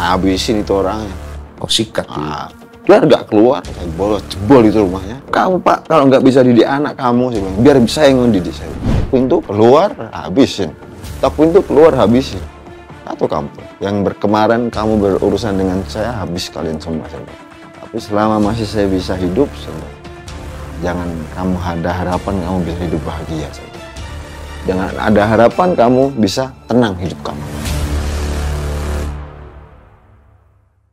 habisin itu orangnya kau oh, sikat ah, biar nggak keluar saya bolos jebol itu rumahnya kamu pak kalau nggak bisa didik anak kamu sih biar bisa yang mendidik saya pintu keluar habisin tak pintu keluar habisin Atau kampung yang berkemarin kamu berurusan dengan saya habis kalian semua saya tapi selama masih saya bisa hidup saya jangan kamu ada harapan kamu bisa hidup bahagia saya jangan ada harapan kamu bisa tenang hidup kamu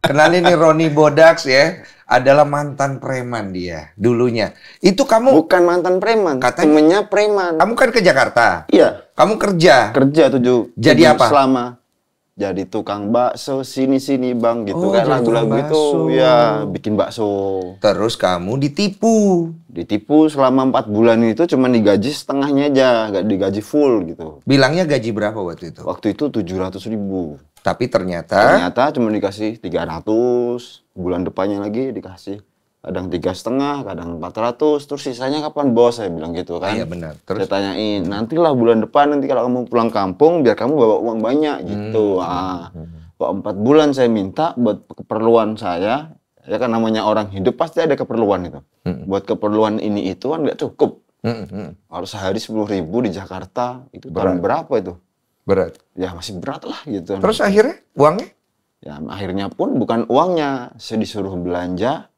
Kenalin nih Roni Bodaks ya, adalah mantan preman dia dulunya. Itu kamu bukan mantan preman, katanya temennya preman. Kamu kan ke Jakarta. Iya. Kamu kerja. Kerja tujuh. Jadi tujuh apa? Selama jadi tukang bakso sini sini bang gitu oh, kan lagu-lagu itu ya bikin bakso terus kamu ditipu ditipu selama empat bulan itu cuma digaji setengahnya aja nggak digaji full gitu bilangnya gaji berapa waktu itu waktu itu tujuh ratus ribu tapi ternyata ternyata cuma dikasih tiga ratus bulan depannya lagi dikasih kadang tiga setengah, kadang empat ratus, terus sisanya kapan bos? Saya bilang gitu kan. Iya benar. Terus saya tanyain, nantilah bulan depan nanti kalau kamu pulang kampung, biar kamu bawa uang banyak gitu. Hmm. Ah, hmm. kok empat bulan saya minta buat keperluan saya, ya kan namanya orang hidup pasti ada keperluan itu. Hmm. Buat keperluan ini itu kan nggak cukup. Hmm. hmm, hmm. Harus sehari sepuluh ribu di Jakarta itu berat. tahun berapa itu? Berat. Ya masih berat lah gitu. Terus akhirnya uangnya? Ya akhirnya pun bukan uangnya, saya disuruh belanja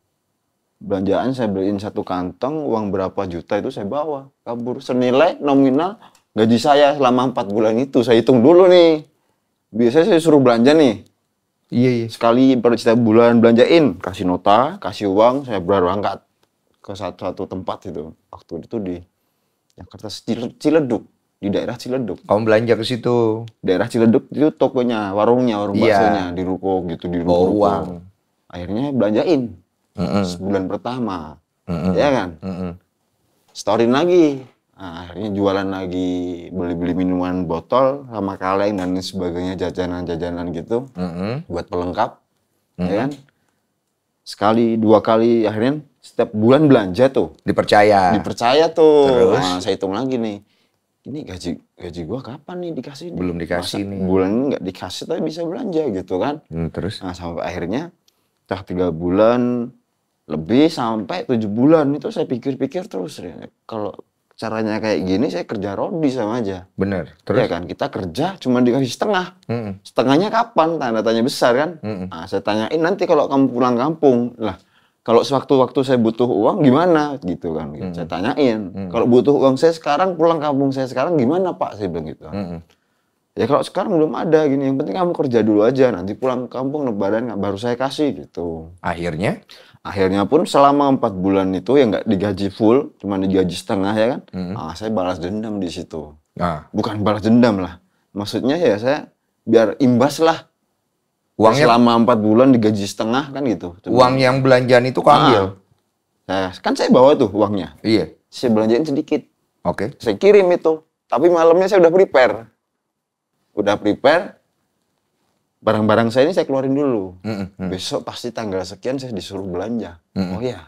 belanjaan saya beliin satu kantong uang berapa juta itu saya bawa kabur senilai nominal gaji saya selama empat bulan itu saya hitung dulu nih biasanya saya suruh belanja nih iya, iya. sekali per setiap bulan belanjain kasih nota kasih uang saya berangkat ke satu satu tempat itu waktu itu di Jakarta Ciledug di daerah Ciledug kamu belanja ke situ daerah Ciledug itu tokonya warungnya warung iya. baksonya di ruko gitu di ruko uang akhirnya belanjain -hmm. sebulan pertama, mm -hmm. ya kan? Mm -hmm. Storin lagi, nah, akhirnya jualan lagi, beli-beli minuman botol sama kaleng dan sebagainya jajanan-jajanan gitu mm -hmm. buat pelengkap, mm -hmm. ya kan? Sekali dua kali akhirnya setiap bulan belanja tuh. Dipercaya. Dipercaya tuh. Terus? Nah, saya hitung lagi nih ini gaji gaji gua kapan nih dikasih nih? belum dikasih Masa nih bulan nggak dikasih tapi bisa belanja gitu kan hmm, terus nah, sampai akhirnya setelah tiga bulan lebih sampai tujuh bulan itu saya pikir-pikir terus ya. kalau caranya kayak gini saya kerja rodi sama aja bener iya terus ya kan kita kerja cuma dikasih setengah mm -mm. setengahnya kapan tanda tanya besar kan mm -mm. Nah, saya tanyain nanti kalau kamu pulang kampung lah kalau sewaktu-waktu saya butuh uang gimana gitu kan mm -mm. saya tanyain mm -mm. kalau butuh uang saya sekarang pulang kampung saya sekarang gimana pak saya bilang gitu kan. mm -mm. Ya kalau sekarang belum ada gini, yang penting kamu kerja dulu aja, nanti pulang kampung lebaran baru saya kasih gitu. Akhirnya? akhirnya pun selama empat bulan itu yang nggak digaji full cuma digaji setengah ya kan hmm. ah saya balas dendam di situ nah. bukan balas dendam lah maksudnya ya saya biar imbas lah uangnya selama empat bulan digaji setengah kan gitu cuma, uang yang belanjaan itu kau nah, nah, kan saya bawa tuh uangnya iya saya belanjain sedikit oke okay. saya kirim itu tapi malamnya saya udah prepare udah prepare barang-barang saya ini saya keluarin dulu. Mm -hmm. Besok pasti tanggal sekian saya disuruh belanja. Mm -hmm. Oh iya.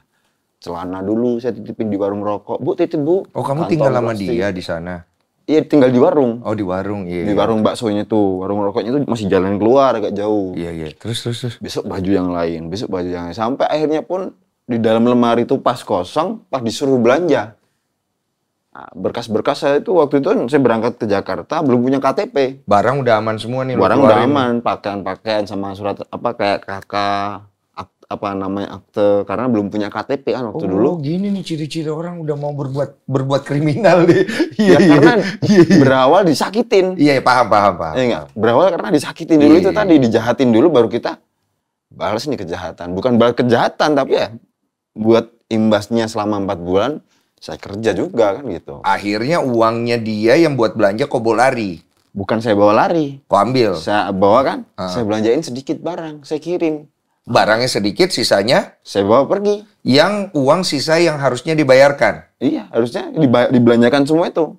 celana dulu saya titipin di warung rokok. Bu titip bu. Oh kamu Kantong tinggal sama dia di sana? Iya tinggal di warung. Oh di warung, iya. Di iya. warung baksonya tuh, warung rokoknya tuh masih jalan keluar agak jauh. Iya iya. Terus terus terus. Besok baju yang lain, besok baju yang lain. Sampai akhirnya pun di dalam lemari itu pas kosong, pas disuruh belanja. Nah, berkas-berkas saya itu waktu itu saya berangkat ke Jakarta belum punya KTP. Barang udah aman semua nih. Barang udah aman, pakaian-pakaian sama surat apa kayak KK apa namanya akte karena belum punya KTP kan waktu oh, dulu. Gini nih ciri-ciri orang udah mau berbuat berbuat kriminal deh. Ya, iya, ya, karena iya, iya. berawal disakitin. Iya, iya, paham paham paham. Iya enggak? Berawal karena disakitin dulu itu tadi dijahatin dulu baru kita balas nih kejahatan. Bukan balas kejahatan tapi ya buat imbasnya selama empat bulan saya kerja juga kan gitu. Akhirnya uangnya dia yang buat belanja kok bawa lari. Bukan saya bawa lari. Kok ambil? Saya bawa kan. Uh. Saya belanjain sedikit barang, saya kirim. Barangnya sedikit, sisanya? Saya bawa pergi. Yang uang sisa yang harusnya dibayarkan? Iya, harusnya dibelanjakan semua itu.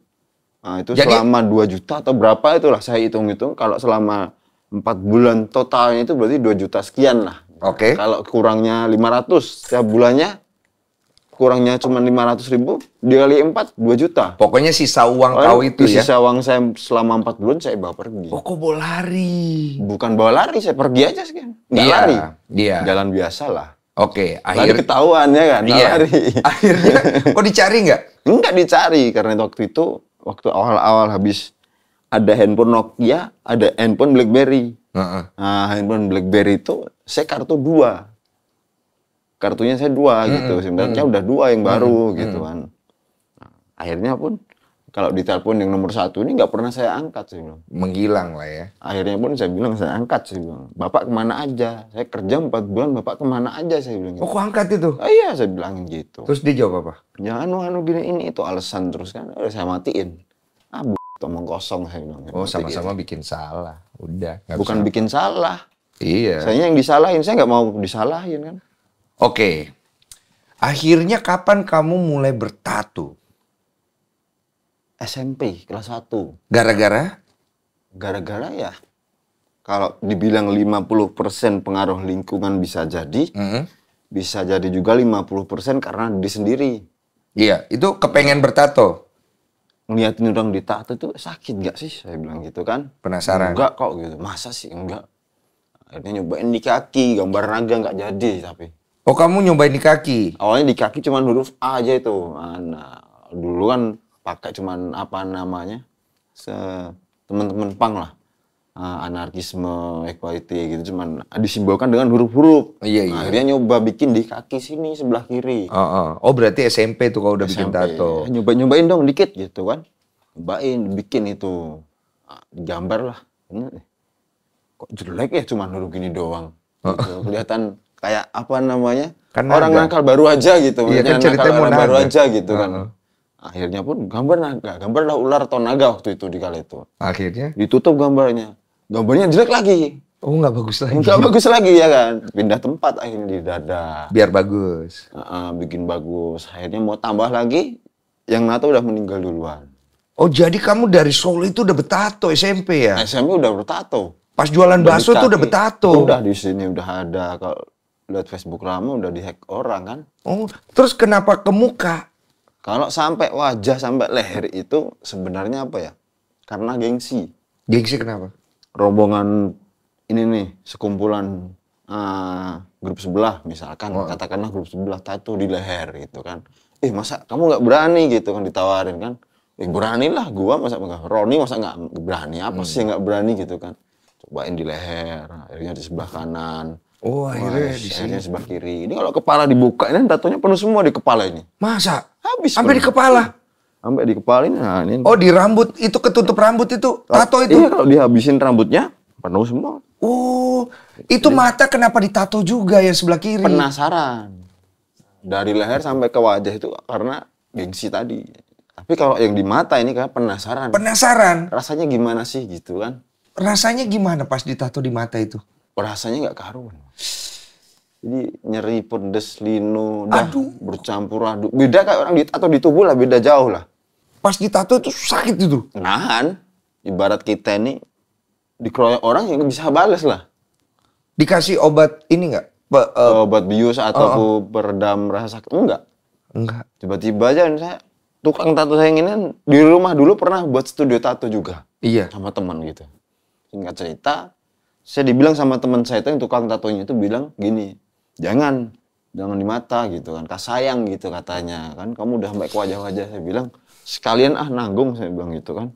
Nah, itu Jadi, selama 2 juta atau berapa itulah saya hitung-hitung. Kalau selama 4 bulan totalnya itu berarti 2 juta sekian lah. Oke. Okay. Kalau kurangnya 500 setiap bulannya, kurangnya cuma lima ratus ribu, dikali empat dua juta. Pokoknya sisa uang kau itu sisa ya? Sisa uang saya selama empat bulan saya bawa pergi. Oh kok bawa lari? Bukan bawa lari, saya pergi aja sih. dia lari. Iya. Jalan biasa lah. Oke, akhir... ketahuan ya kan, iya. lari. Akhirnya, kok dicari nggak? Nggak dicari, karena waktu itu, waktu awal-awal habis ada handphone Nokia, ada handphone BlackBerry. Uh -uh. Nah, handphone BlackBerry itu saya kartu dua kartunya saya dua hmm. gitu hmm. sebenarnya hmm. udah dua yang hmm, baru hmm. gitu hmm. kan nah, akhirnya pun kalau ditelepon yang nomor satu ini nggak pernah saya angkat sih bilang. Menghilang lah ya. Akhirnya pun saya bilang saya angkat sih bilang. Bapak kemana aja? Saya kerja empat bulan, bapak kemana aja saya bilang. Gitu. Oh, kok angkat itu? Ah, iya, saya bilang gitu. Terus dijawab apa? Jangan, ya, anu anu gini ini itu alasan terus kan. Udah saya matiin. Ah, atau mengkosong. saya bilang. Gitu. Oh, sama-sama bikin salah. Udah. Bukan bikin salah. Iya. Saya yang disalahin, saya nggak mau disalahin kan. Oke. Akhirnya kapan kamu mulai bertato? SMP kelas 1. Gara-gara? Gara-gara ya. Kalau dibilang 50% pengaruh lingkungan bisa jadi, mm -hmm. bisa jadi juga 50% karena di sendiri. Iya, itu kepengen bertato. Ngeliatin orang ditato itu sakit gak sih? Saya bilang gitu kan. Penasaran. Enggak kok gitu. Masa sih enggak? Akhirnya nyobain di kaki, gambar naga nggak jadi tapi. Oh kamu nyobain di kaki? Awalnya di kaki cuman huruf A aja itu. Ah, nah, dulu kan pakai cuman apa namanya? Se teman-teman pang lah. Ah, anarkisme, equality gitu cuman disimbolkan dengan huruf-huruf. Oh, iya, nah, iya. akhirnya nyoba bikin di kaki sini sebelah kiri. Oh, oh. Oh berarti SMP tuh kalau udah SMP. bikin tato. Ya, nyoba-nyobain dong dikit gitu kan. Nyobain bikin itu. Ah, gambar lah. Kok jelek ya cuman huruf gini doang. Gitu. Kelihatan kayak apa namanya kan orang naga. nakal baru aja gitu iya, kan nakal orang baru aja gitu uh -huh. kan akhirnya pun gambar naga gambarlah ular atau naga waktu itu di kala itu akhirnya ditutup gambarnya gambarnya jelek lagi Oh nggak bagus lagi. Nggak bagus lagi ya kan. Pindah tempat akhirnya di dada. Biar bagus. Uh, uh, bikin bagus. Akhirnya mau tambah lagi, yang nato udah meninggal duluan. Oh jadi kamu dari Solo itu udah betato SMP ya? SMP udah betato. Pas jualan bakso tuh udah betato. Udah di sini udah ada. Kalau lihat Facebook lama udah dihack orang kan. Oh, terus kenapa ke muka? Kalau sampai wajah sampai leher itu sebenarnya apa ya? Karena gengsi. Gengsi kenapa? Rombongan ini nih sekumpulan uh, grup sebelah misalkan oh. katakanlah grup sebelah tato di leher gitu kan. Eh masa kamu nggak berani gitu kan ditawarin kan? Eh beranilah gua masa enggak. Roni masa nggak berani apa hmm. sih nggak berani gitu kan? Cobain di leher, akhirnya di sebelah kanan Oh akhirnya di sini sebelah kiri. Ini kalau kepala dibuka ini tatonya penuh semua di kepala ini. Masa? Habis. Sampai di kepala. Sampai di kepala ini. Nah, ini. Oh di rambut itu ketutup rambut itu tato itu. Iya kalau dihabisin rambutnya penuh semua. Oh itu Jadi, mata kenapa ditato juga ya sebelah kiri? Penasaran. Dari leher sampai ke wajah itu karena gengsi tadi. Tapi kalau yang di mata ini kan penasaran. Penasaran. Rasanya gimana sih gitu kan? Rasanya gimana pas ditato di mata itu? Rasanya nggak karuan. Jadi nyeri, pedes, lino, dah Aduh. bercampur aduk. Beda kayak orang di atau di tubuh lah, beda jauh lah. Pas ditato itu sakit itu. Nahan. Ibarat kita ini dikeroyok orang yang bisa bales lah. Dikasih obat ini nggak? Uh, obat bius atau uh, uh. peredam rasa sakit? Enggak. Enggak. Tiba-tiba aja saya tukang tato saya ini kan di rumah dulu pernah buat studio tato juga. Iya. Sama teman gitu. Singkat cerita, saya dibilang sama teman saya itu yang tukang tatonya itu bilang gini, jangan, jangan di mata gitu kan, kasayang gitu katanya kan, kamu udah baik wajah-wajah. Saya bilang, sekalian ah nanggung, saya bilang gitu kan.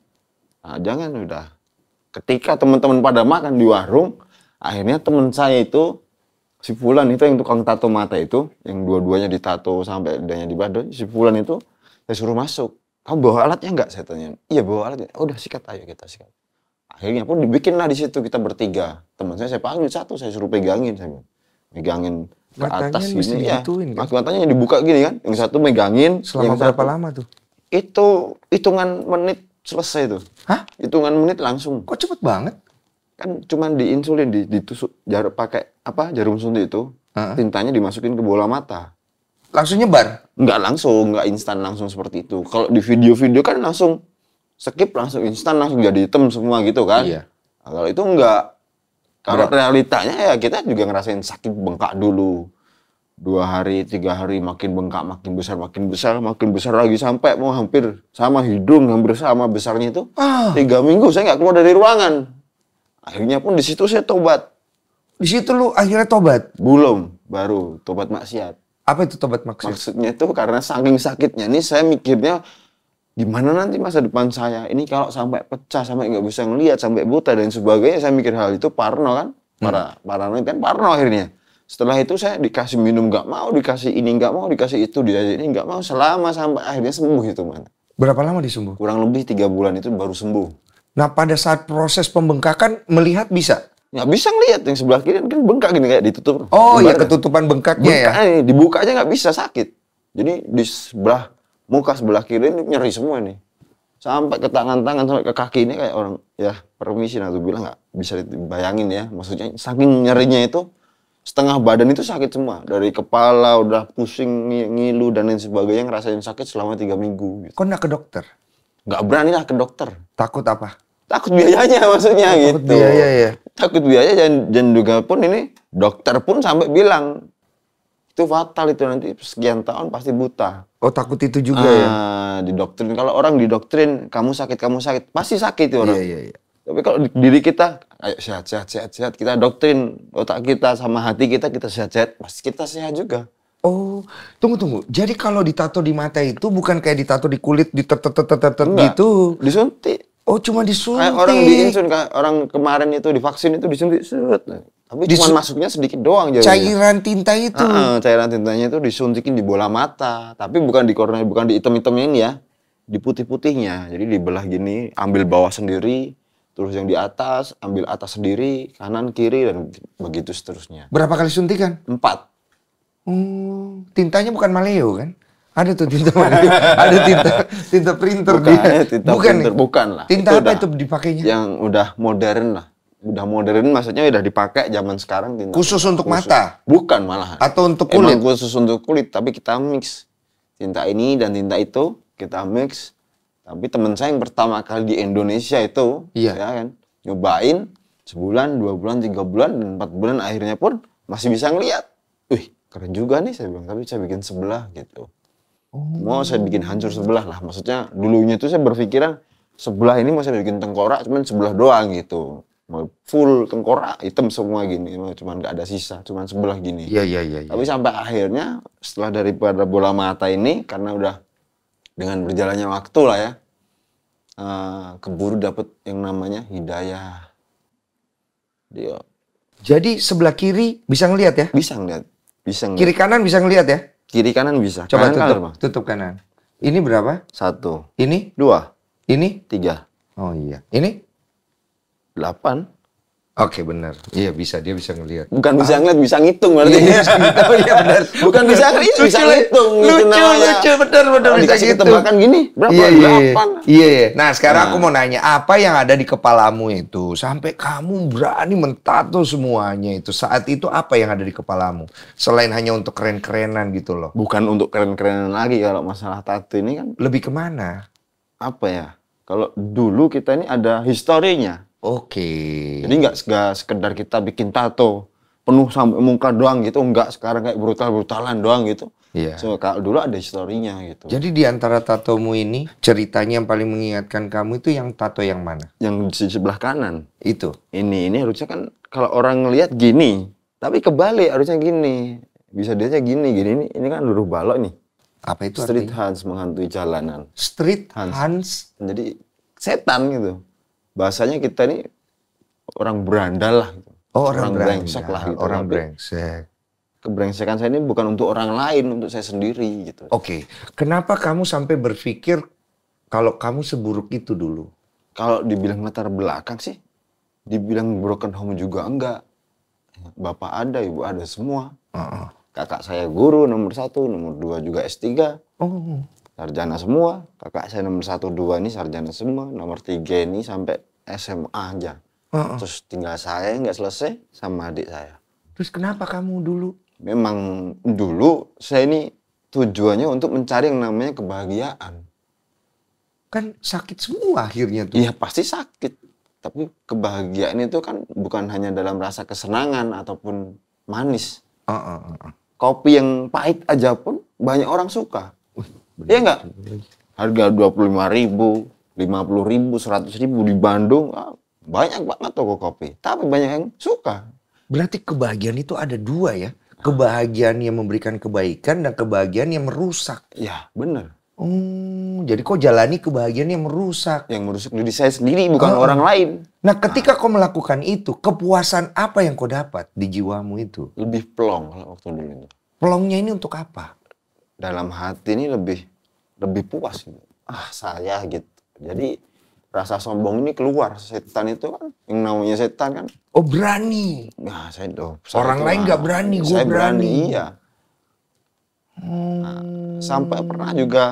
Nah, jangan udah. Ketika teman-teman pada makan di warung, akhirnya teman saya itu si Fulan itu yang tukang tato mata itu, yang dua-duanya ditato sampai dadanya badan si Fulan itu saya suruh masuk. Kamu bawa alatnya nggak? Saya tanya. Iya bawa alatnya. Udah sikat ayo kita sikat akhirnya pun dibikin lah di situ kita bertiga teman saya saya panggil satu saya suruh pegangin saya megangin ke atas gini ya mas kan? matanya dibuka gini kan yang satu megangin selama yang berapa satu. lama tuh itu hitungan menit selesai tuh hah hitungan menit langsung kok cepet banget kan cuman diinsulin di, ditusuk jarum pakai apa jarum suntik itu uh-huh. tintanya dimasukin ke bola mata langsung nyebar nggak langsung nggak instan langsung seperti itu kalau di video-video kan langsung skip langsung instan langsung jadi hitam semua gitu kan. Iya. kalau itu enggak kalau realitanya ya kita juga ngerasain sakit bengkak dulu. Dua hari, tiga hari makin bengkak, makin besar, makin besar, makin besar lagi sampai mau hampir sama hidung, hampir sama besarnya itu. Ah. Tiga minggu saya nggak keluar dari ruangan. Akhirnya pun di situ saya tobat. Di situ lu akhirnya tobat? Belum, baru tobat maksiat. Apa itu tobat maksiat? Maksudnya itu karena saking sakitnya nih saya mikirnya gimana nanti masa depan saya ini kalau sampai pecah sampai nggak bisa ngelihat sampai buta dan sebagainya saya mikir hal itu parno kan hmm. para hmm. nanti kan parno akhirnya setelah itu saya dikasih minum nggak mau dikasih ini nggak mau dikasih itu dia ini nggak mau selama sampai akhirnya sembuh itu man berapa lama disembuh kurang lebih tiga bulan itu baru sembuh nah pada saat proses pembengkakan melihat bisa nggak bisa ngelihat yang sebelah kiri kan bengkak gini kayak ditutup oh iya ketutupan bengkaknya ya? Bengkak, ya eh, dibuka aja nggak bisa sakit jadi di sebelah muka sebelah kiri ini nyeri semua ini sampai ke tangan-tangan sampai ke kaki ini kayak orang ya permisi nah bilang nggak bisa dibayangin ya maksudnya saking nyerinya itu setengah badan itu sakit semua dari kepala udah pusing ngilu dan lain sebagainya ngerasain sakit selama tiga minggu gitu. kok nggak ke dokter nggak berani lah ke dokter takut apa takut biayanya maksudnya takut gitu biaya ya takut biaya dan dan juga pun ini dokter pun sampai bilang itu fatal itu nanti sekian tahun pasti buta Oh takut itu juga ya? ah, ya? Didoktrin. Kalau orang didoktrin, kamu sakit, kamu sakit. Pasti sakit itu orang. Iya, iya, iya. Tapi kalau diri kita, ayo sehat, sehat, sehat, sehat. Kita doktrin otak kita sama hati kita, kita sehat, sehat. Pasti kita sehat juga. Oh, tunggu tunggu. Jadi kalau ditato di mata itu bukan kayak ditato di kulit, di ter gitu. Disuntik. Oh, cuma disuntik. Kayak orang diinsun, orang kemarin itu divaksin itu disuntik. Tapi di cuma masuknya sedikit doang jadi. Cairan tinta itu. Uh, uh, cairan tintanya itu disuntikin di bola mata, tapi bukan di corner, bukan di item-itemnya ini ya. Di putih-putihnya. Jadi dibelah gini, ambil bawah sendiri, terus yang di atas, ambil atas sendiri, kanan kiri dan begitu seterusnya. Berapa kali suntikan? Empat. Hmm, tintanya bukan maleo kan? Ada tuh tinta maleo, ada tinta tinta printer bukan, dia. Kan? Tinta bukan, printer, bukan lah. Tinta itu apa udah, itu dipakainya? Yang udah modern lah udah modern maksudnya udah dipakai zaman sekarang tinta khusus untuk mata bukan malah atau untuk kulit Emang khusus untuk kulit tapi kita mix tinta ini dan tinta itu kita mix tapi teman saya yang pertama kali di Indonesia itu iya. ya kan nyobain sebulan dua bulan tiga bulan dan empat bulan akhirnya pun masih bisa ngeliat wih keren juga nih saya bilang tapi saya bikin sebelah gitu oh. mau saya bikin hancur sebelah lah maksudnya dulunya tuh saya berpikiran sebelah ini mau saya bikin tengkorak cuman sebelah doang gitu mau full tengkorak hitam semua gini cuman nggak ada sisa cuman sebelah gini iya iya iya ya. tapi sampai akhirnya setelah daripada bola mata ini karena udah dengan berjalannya waktu lah ya uh, keburu dapet yang namanya hidayah dia jadi sebelah kiri bisa ngelihat ya bisa ngelihat bisa ngeliat. kiri kanan bisa ngelihat ya kiri kanan bisa coba kanan tutup kanan, tutup kanan ini berapa satu ini dua ini tiga oh iya ini 8. Oke benar, iya bisa dia bisa ngelihat. Bukan ah. bisa ngelihat, bisa ngitung berarti. Iya, oh, iya benar. Bukan bener. bisa ngelihat, bisa ngitung. Gitu, lucu, gitu, lucu, benar, benar. bisa dikasih gitu. ketebakan gini, berapa? Iya, iya, iya, delapan. Iya, iya. Nah sekarang nah. aku mau nanya, apa yang ada di kepalamu itu sampai kamu berani mentato semuanya itu? Saat itu apa yang ada di kepalamu? Selain hanya untuk keren-kerenan gitu loh. Bukan untuk keren-kerenan lagi kalau masalah tato ini kan. Lebih kemana? Apa ya? Kalau dulu kita ini ada historinya Oke. Okay. Jadi nggak sekedar kita bikin tato penuh sampai muka doang gitu, nggak sekarang kayak brutal-brutalan doang gitu. Iya. Yeah. So, dulu ada historinya gitu. Jadi di antara tatomu ini ceritanya yang paling mengingatkan kamu itu yang tato yang mana? Yang di sebelah kanan. Itu. Ini ini harusnya kan kalau orang lihat gini, tapi kebalik harusnya gini. Bisa dianya gini, gini ini ini kan luruh balok nih. Apa itu Street artinya? Hans menghantui jalanan. Street Hans. Hans. Jadi setan gitu bahasanya kita ini orang berandal lah. Oh, orang, orang brengsek lah. Gitu. Orang Tapi brengsek. Kebrengsekan saya ini bukan untuk orang lain, untuk saya sendiri gitu. Oke, okay. kenapa kamu sampai berpikir kalau kamu seburuk itu dulu? Kalau dibilang latar belakang sih, dibilang broken home juga enggak. Bapak ada, ibu ada semua. Uh -uh. Kakak saya guru nomor satu, nomor dua juga S3. Oh sarjana semua kakak saya nomor satu dua ini sarjana semua nomor tiga ini sampai SMA aja uh -uh. terus tinggal saya nggak selesai sama adik saya terus kenapa kamu dulu memang dulu saya ini tujuannya untuk mencari yang namanya kebahagiaan kan sakit semua akhirnya tuh iya pasti sakit tapi kebahagiaan itu kan bukan hanya dalam rasa kesenangan ataupun manis. Uh, uh, Kopi yang pahit aja pun banyak orang suka. Iya enggak? Harga dua puluh lima ribu, lima puluh ribu, seratus ribu di Bandung ah, banyak banget toko kopi. Tapi banyak yang suka. Berarti kebahagiaan itu ada dua ya? Kebahagiaan yang memberikan kebaikan dan kebahagiaan yang merusak. Ya bener. Hmm, jadi kok jalani kebahagiaan yang merusak. Yang merusak diri saya sendiri, bukan oh. orang lain. Nah, ketika nah. kau melakukan itu, kepuasan apa yang kau dapat di jiwamu itu? Lebih plong waktu dulu Pelongnya Plongnya ini untuk apa? dalam hati ini lebih lebih puas gitu. Ah saya gitu. Jadi rasa sombong ini keluar setan itu kan yang namanya setan kan oh berani nah saya dong orang lain nggak berani gue berani. berani iya nah, sampai pernah juga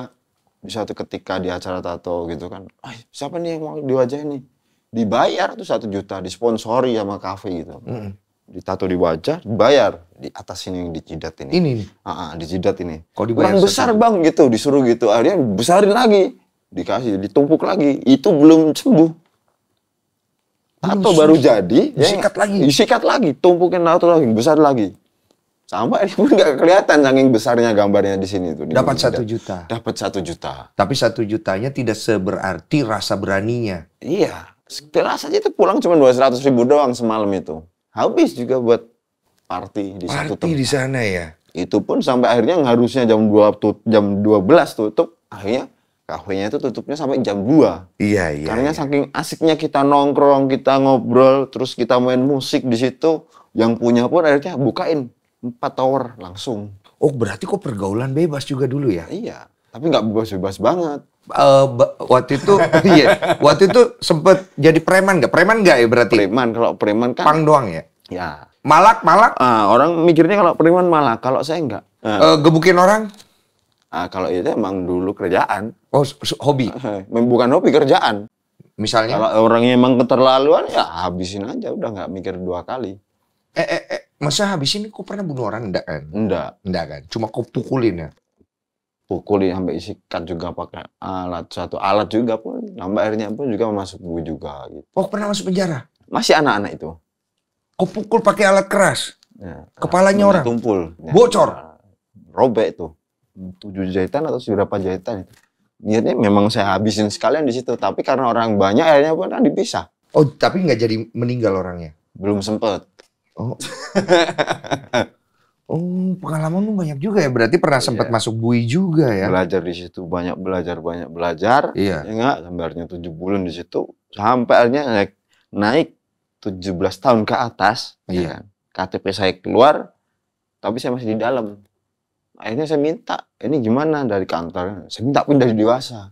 di satu ketika di acara tato gitu kan siapa nih yang mau wajah ini dibayar tuh satu juta disponsori sama kafe gitu hmm ditato di wajah bayar di atas ini yang dijidat ini ini Ah, uh, uh, dijidat ini Kok dibayar bang besar bang gitu disuruh gitu akhirnya besarin lagi dikasih ditumpuk lagi itu belum sembuh tato baru jadi ya. disikat ya, lagi disikat lagi tumpukin tato lagi besar lagi sama ini pun nggak kelihatan saking besarnya gambarnya di sini tuh dapat satu juta dapat satu juta tapi satu jutanya tidak seberarti rasa beraninya iya setelah aja itu pulang cuma dua ratus ribu doang semalam itu habis juga buat party di party tempat. di sana ya. Itu pun sampai akhirnya harusnya jam dua jam jam 12 tutup, akhirnya kafenya itu tutupnya sampai jam dua. Iya, iya. Karena iya. saking asiknya kita nongkrong, kita ngobrol, terus kita main musik di situ, yang punya pun akhirnya bukain empat tower langsung. Oh, berarti kok pergaulan bebas juga dulu ya? Iya tapi nggak bebas-bebas banget. Uh, waktu itu iya, waktu itu sempet jadi preman nggak? Preman nggak ya berarti? Preman kalau preman kan pang doang ya. Ya. Malak, malak. Uh, orang mikirnya kalau preman malak, kalau saya nggak. Uh. Uh, gebukin orang? Uh, kalau itu emang dulu kerjaan. Oh, hobi. Uh, bukan hobi kerjaan. Misalnya? Kalau orangnya emang keterlaluan ya habisin aja, udah nggak mikir dua kali. Eh, eh, eh, masa habisin Kok pernah bunuh orang enggak kan? Enggak. Enggak kan? Cuma kau pukulin ya? pukuli ya, sampai isikan juga pakai alat satu alat juga pun nambah airnya pun juga masuk gue juga gitu. Oh pernah masuk penjara? Masih anak-anak itu. Kok pukul pakai alat keras? Ya, Kepalanya orang? Tumpul. Ya. Bocor? Robek tuh. Tujuh jahitan atau seberapa jahitan itu. Niatnya memang saya habisin sekalian di situ, tapi karena orang banyak airnya pun kan dipisah. Oh, tapi nggak jadi meninggal orangnya? Belum sempet. Oh. Oh, pengalaman lu banyak juga ya. Berarti pernah iya. sempat masuk bui juga ya. Belajar di situ banyak belajar banyak belajar. Iya. Yeah. Enggak, sebenarnya tujuh bulan di situ sampai akhirnya naik, naik 17 tahun ke atas. Ya iya. Yeah. Kan. KTP saya keluar, tapi saya masih di dalam. Akhirnya saya minta, ini gimana dari kantor? Saya minta pindah di dewasa.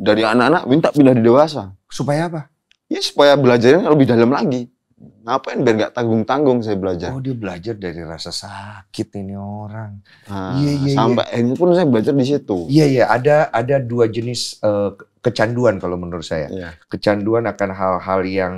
Dari anak-anak minta pindah di dewasa. Supaya apa? Ya supaya belajarnya lebih dalam lagi ngapain biar nggak tanggung tanggung saya belajar oh dia belajar dari rasa sakit ini orang nah, iya, iya, sampai iya. ini pun saya belajar di situ iya iya ada ada dua jenis uh, kecanduan kalau menurut saya iya. kecanduan akan hal-hal yang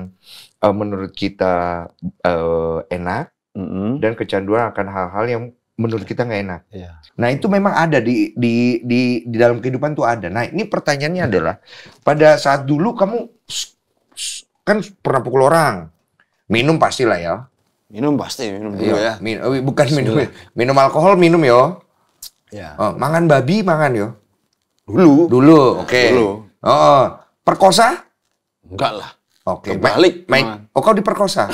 uh, menurut kita uh, enak mm -hmm. dan kecanduan akan hal-hal yang menurut kita nggak enak iya. nah itu memang ada di di di di dalam kehidupan tuh ada nah ini pertanyaannya adalah pada saat dulu kamu kan pernah pukul orang Minum pastilah ya. Minum pasti, minum dulu iya, ya. Min, oh, bukan minum, ya. minum alkohol minum yo. Ya. Oh, mangan babi mangan yo. Dulu. Dulu, oke. Okay. Dulu. Oh, oh, perkosa? Enggak lah. Oke, okay. balik. Main. oh kau diperkosa?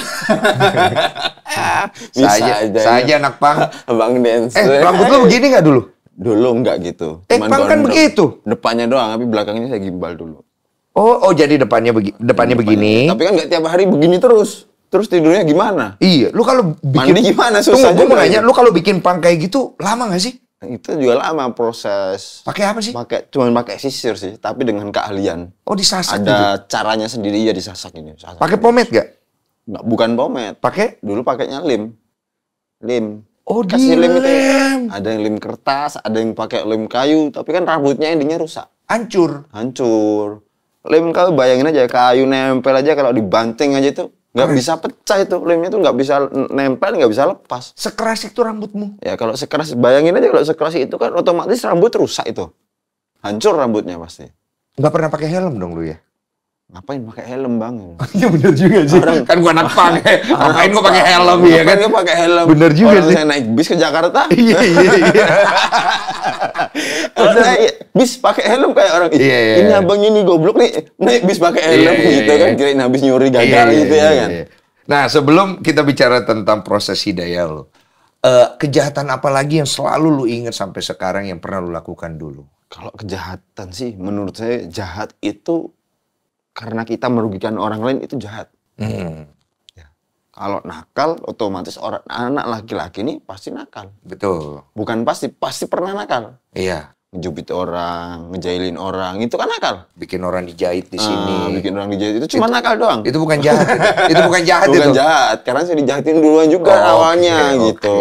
Bisa saya, aja. Saya ya. anak pang. Bang Dance. Eh, rambut lu begini nggak dulu? Dulu nggak gitu. Eh, Cuman pang kan begitu. Depannya doang, tapi belakangnya saya gimbal dulu. Oh, oh jadi depannya begi depannya, iya, depannya begini. Tapi kan nggak tiap hari begini terus. Terus tidurnya gimana? Iya, lu kalau bikin mandi gimana susah. Tunggu, gue mau nanya, lu kalau bikin pangkai gitu lama gak sih? Nah, itu juga lama proses. Pakai apa sih? Pakai cuma pakai sisir sih, tapi dengan keahlian. Oh, disasak Ada gitu? caranya sendiri ya disasak ini. Pakai pomade gak? Nggak, bukan pomade. Pakai? Dulu pakainya lem. Lem. Oh, Kasih lem itu. Ada yang lem kertas, ada yang pakai lem kayu, tapi kan rambutnya endingnya rusak. Hancur. Hancur. Lem kayu bayangin aja kayu nempel aja kalau dibanting aja itu nggak bisa pecah itu lemnya tuh nggak bisa nempel nggak bisa lepas sekeras itu rambutmu ya kalau sekeras bayangin aja kalau sekeras itu kan otomatis rambut rusak itu hancur rambutnya pasti nggak pernah pakai helm dong lu ya ngapain pakai helm bang? Iya bener juga sih. Orang, kan gua anak pang, eh. ngapain gua pakai helm ya kan? Gua pakai helm. Bener juga Orang sih. saya naik bis ke Jakarta. iya iya iya. bis pakai helm kayak orang. Iya, iya, Ini iya. abang ini goblok nih naik bis pakai helm yeah, iya, gitu yeah, kan? Kirain habis nyuri gagal yeah, iya, gitu yeah, ya kan? Nah sebelum kita bicara tentang proses hidayah lo, uh, kejahatan apa lagi yang selalu lu ingat sampai sekarang yang pernah lu lakukan dulu? Kalau kejahatan sih, menurut saya jahat itu karena kita merugikan orang lain itu jahat. Hmm. Ya. Kalau nakal, otomatis orang anak laki-laki ini pasti nakal. Betul. Bukan pasti, pasti pernah nakal. Iya. Ngejubit orang, ngejailin orang, itu kan nakal. Bikin orang dijahit di ah, sini. Ah, bikin orang dijahit itu cuma itu, nakal doang. Itu bukan jahat. itu. bukan jahat bukan itu. jahat, karena saya dijahatin duluan juga oh, awalnya okay, gitu.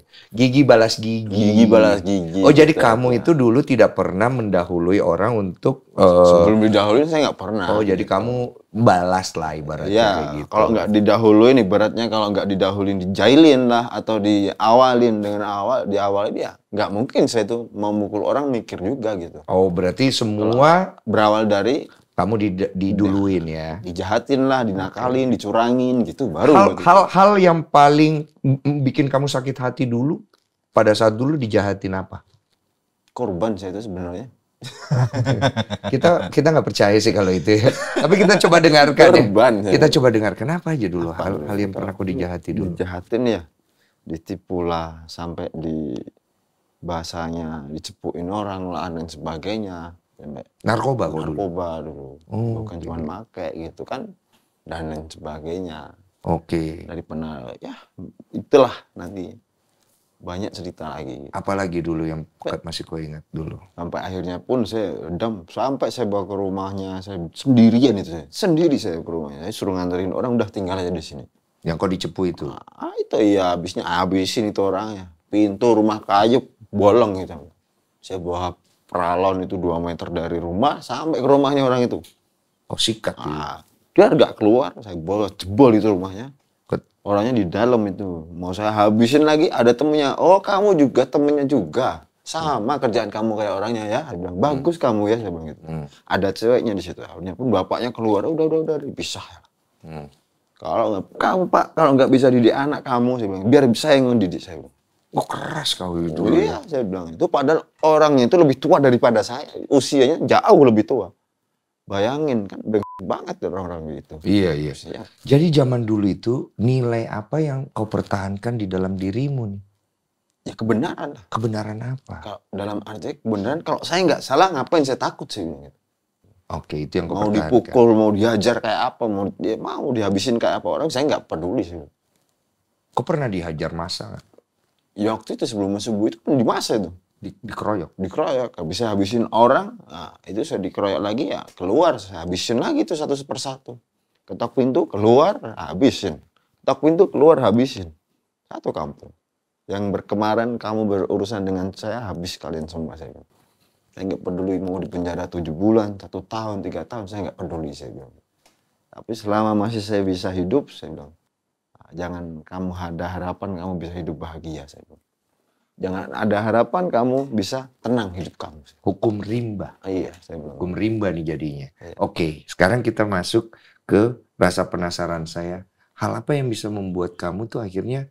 Okay. Gigi balas gigi. Gigi balas gigi. Oh jadi kamu ya. itu dulu tidak pernah mendahului orang untuk. Uh, Sebelum didahului saya nggak pernah. Oh gitu. jadi kamu balas lah ibaratnya. Ya kayak gitu. kalau nggak didahului nih beratnya kalau nggak didahului dijailin lah atau diawalin dengan awal diawali dia ya nggak mungkin saya itu memukul orang mikir juga gitu. Oh berarti semua berawal dari kamu did, diduluin iya. ya, ya. Dijahatin lah, dinakalin, dicurangin gitu baru. Hal, hal, yang paling bikin kamu sakit hati dulu pada saat dulu dijahatin apa? Korban saya itu sebenarnya. kita kita nggak percaya sih kalau itu ya. Tapi kita coba dengarkan ya. Korban, ya. Kita coba dengarkan apa aja dulu hal, hal yang pernah aku dijahatin dulu. Dijahatin ya. Ditipu lah sampai di bahasanya dicepuin orang lah dan sebagainya Narkoba kok Narkoba dulu. dulu. Oh, Bukan gitu. cuma make gitu kan dan lain sebagainya. Oke. Okay. Dari pernah ya itulah nanti banyak cerita lagi. Gitu. Apalagi dulu yang masih kau ingat dulu. Sampai akhirnya pun saya dendam sampai saya bawa ke rumahnya saya sendirian itu saya sendiri saya ke rumahnya saya suruh nganterin orang udah tinggal aja di sini. Yang kau dicepu itu? Ah itu iya habisnya habisin itu orangnya pintu rumah kayu bolong gitu. Saya bawa peralon itu 2 meter dari rumah sampai ke rumahnya orang itu. Oh sikat. Nah, ya? dia nggak keluar, saya bawa jebol itu rumahnya. Orangnya di dalam itu, mau saya habisin lagi ada temennya. Oh kamu juga temennya juga, sama hmm. kerjaan kamu kayak orangnya ya. Saya bilang bagus hmm. kamu ya, saya bilang gitu. Hmm. Ada ceweknya di situ, akhirnya pun bapaknya keluar, udah udah udah dipisah. Hmm. Kalau nggak kamu pak, kalau nggak bisa didik anak kamu, saya bilang biar saya yang didik saya. Bilang. Oh keras kau itu. iya, saya bilang itu. Padahal orangnya itu lebih tua daripada saya. Usianya jauh lebih tua. Bayangin kan, banget orang-orang gitu. Iya, iya. Usianya. Jadi zaman dulu itu nilai apa yang kau pertahankan di dalam dirimu nih? Ya kebenaran Kebenaran apa? Kalau dalam arti kebenaran, kalau saya nggak salah ngapain saya takut sih. Oke, itu yang kau Mau dipukul, mau dihajar kayak apa, mau, dia mau dihabisin kayak apa orang, saya nggak peduli sih. Kau pernah dihajar masa nggak? ya waktu itu sebelum masuk gue itu kan di masa itu di, dikeroyok dikeroyok bisa habisin orang nah, itu saya dikeroyok lagi ya keluar saya habisin lagi itu satu persatu ketok pintu keluar habisin ketok pintu keluar habisin satu kampung yang berkemarin kamu berurusan dengan saya habis kalian semua saya bilang saya nggak peduli mau dipenjara tujuh bulan satu tahun tiga tahun saya nggak peduli saya bilang tapi selama masih saya bisa hidup saya bilang Jangan kamu ada harapan kamu bisa hidup bahagia, saya bilang. Jangan ada harapan kamu bisa tenang hidup kamu. Hukum rimba. iya, saya bilang. Hukum rimba nih jadinya. Iya. Oke, sekarang kita masuk ke rasa penasaran saya. Hal apa yang bisa membuat kamu tuh akhirnya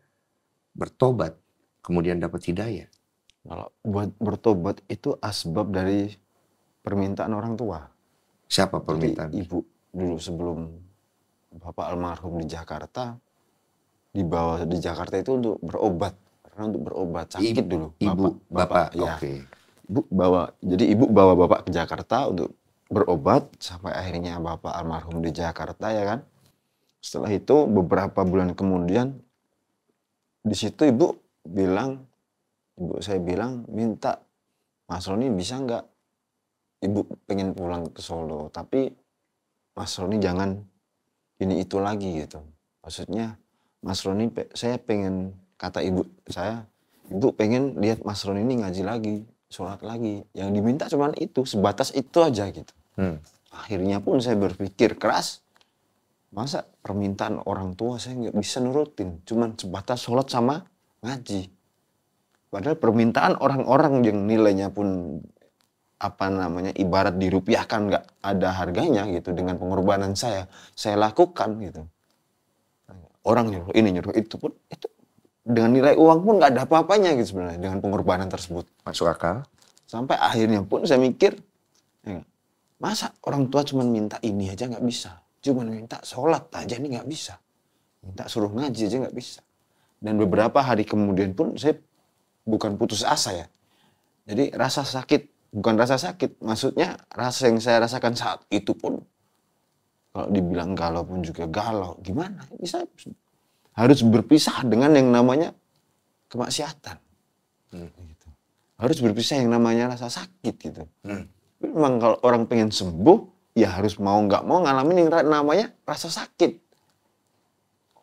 bertobat, kemudian dapat hidayah? Kalau buat bertobat itu asbab dari permintaan orang tua. Siapa permintaan? Jadi, ibu dulu sebelum bapak almarhum di Jakarta, dibawa di Jakarta itu untuk berobat karena untuk berobat sakit ibu, dulu ibu bapak, bapak, bapak ya okay. ibu bawa jadi ibu bawa bapak ke Jakarta untuk berobat sampai akhirnya bapak almarhum di Jakarta ya kan setelah itu beberapa bulan kemudian di situ ibu bilang ibu saya bilang minta Mas Roni bisa nggak ibu pengen pulang ke Solo tapi Mas Roni jangan ini itu lagi gitu maksudnya Mas Roni saya pengen kata ibu saya ibu pengen lihat Mas Roni ini ngaji lagi sholat lagi yang diminta cuma itu sebatas itu aja gitu hmm. akhirnya pun saya berpikir keras masa permintaan orang tua saya nggak bisa nurutin cuma sebatas sholat sama ngaji padahal permintaan orang-orang yang nilainya pun apa namanya ibarat dirupiahkan nggak ada harganya gitu dengan pengorbanan saya saya lakukan gitu orang nyuruh ini nyuruh itu pun itu dengan nilai uang pun nggak ada apa-apanya gitu sebenarnya dengan pengorbanan tersebut masuk akal sampai akhirnya pun saya mikir ya masa orang tua cuma minta ini aja nggak bisa cuma minta sholat aja ini nggak bisa minta suruh ngaji aja nggak bisa dan beberapa hari kemudian pun saya bukan putus asa ya jadi rasa sakit bukan rasa sakit maksudnya rasa yang saya rasakan saat itu pun kalau dibilang galau pun juga galau gimana bisa harus berpisah dengan yang namanya kemaksiatan hmm. gitu. harus berpisah yang namanya rasa sakit gitu hmm. memang kalau orang pengen sembuh ya harus mau nggak mau ngalamin yang namanya rasa sakit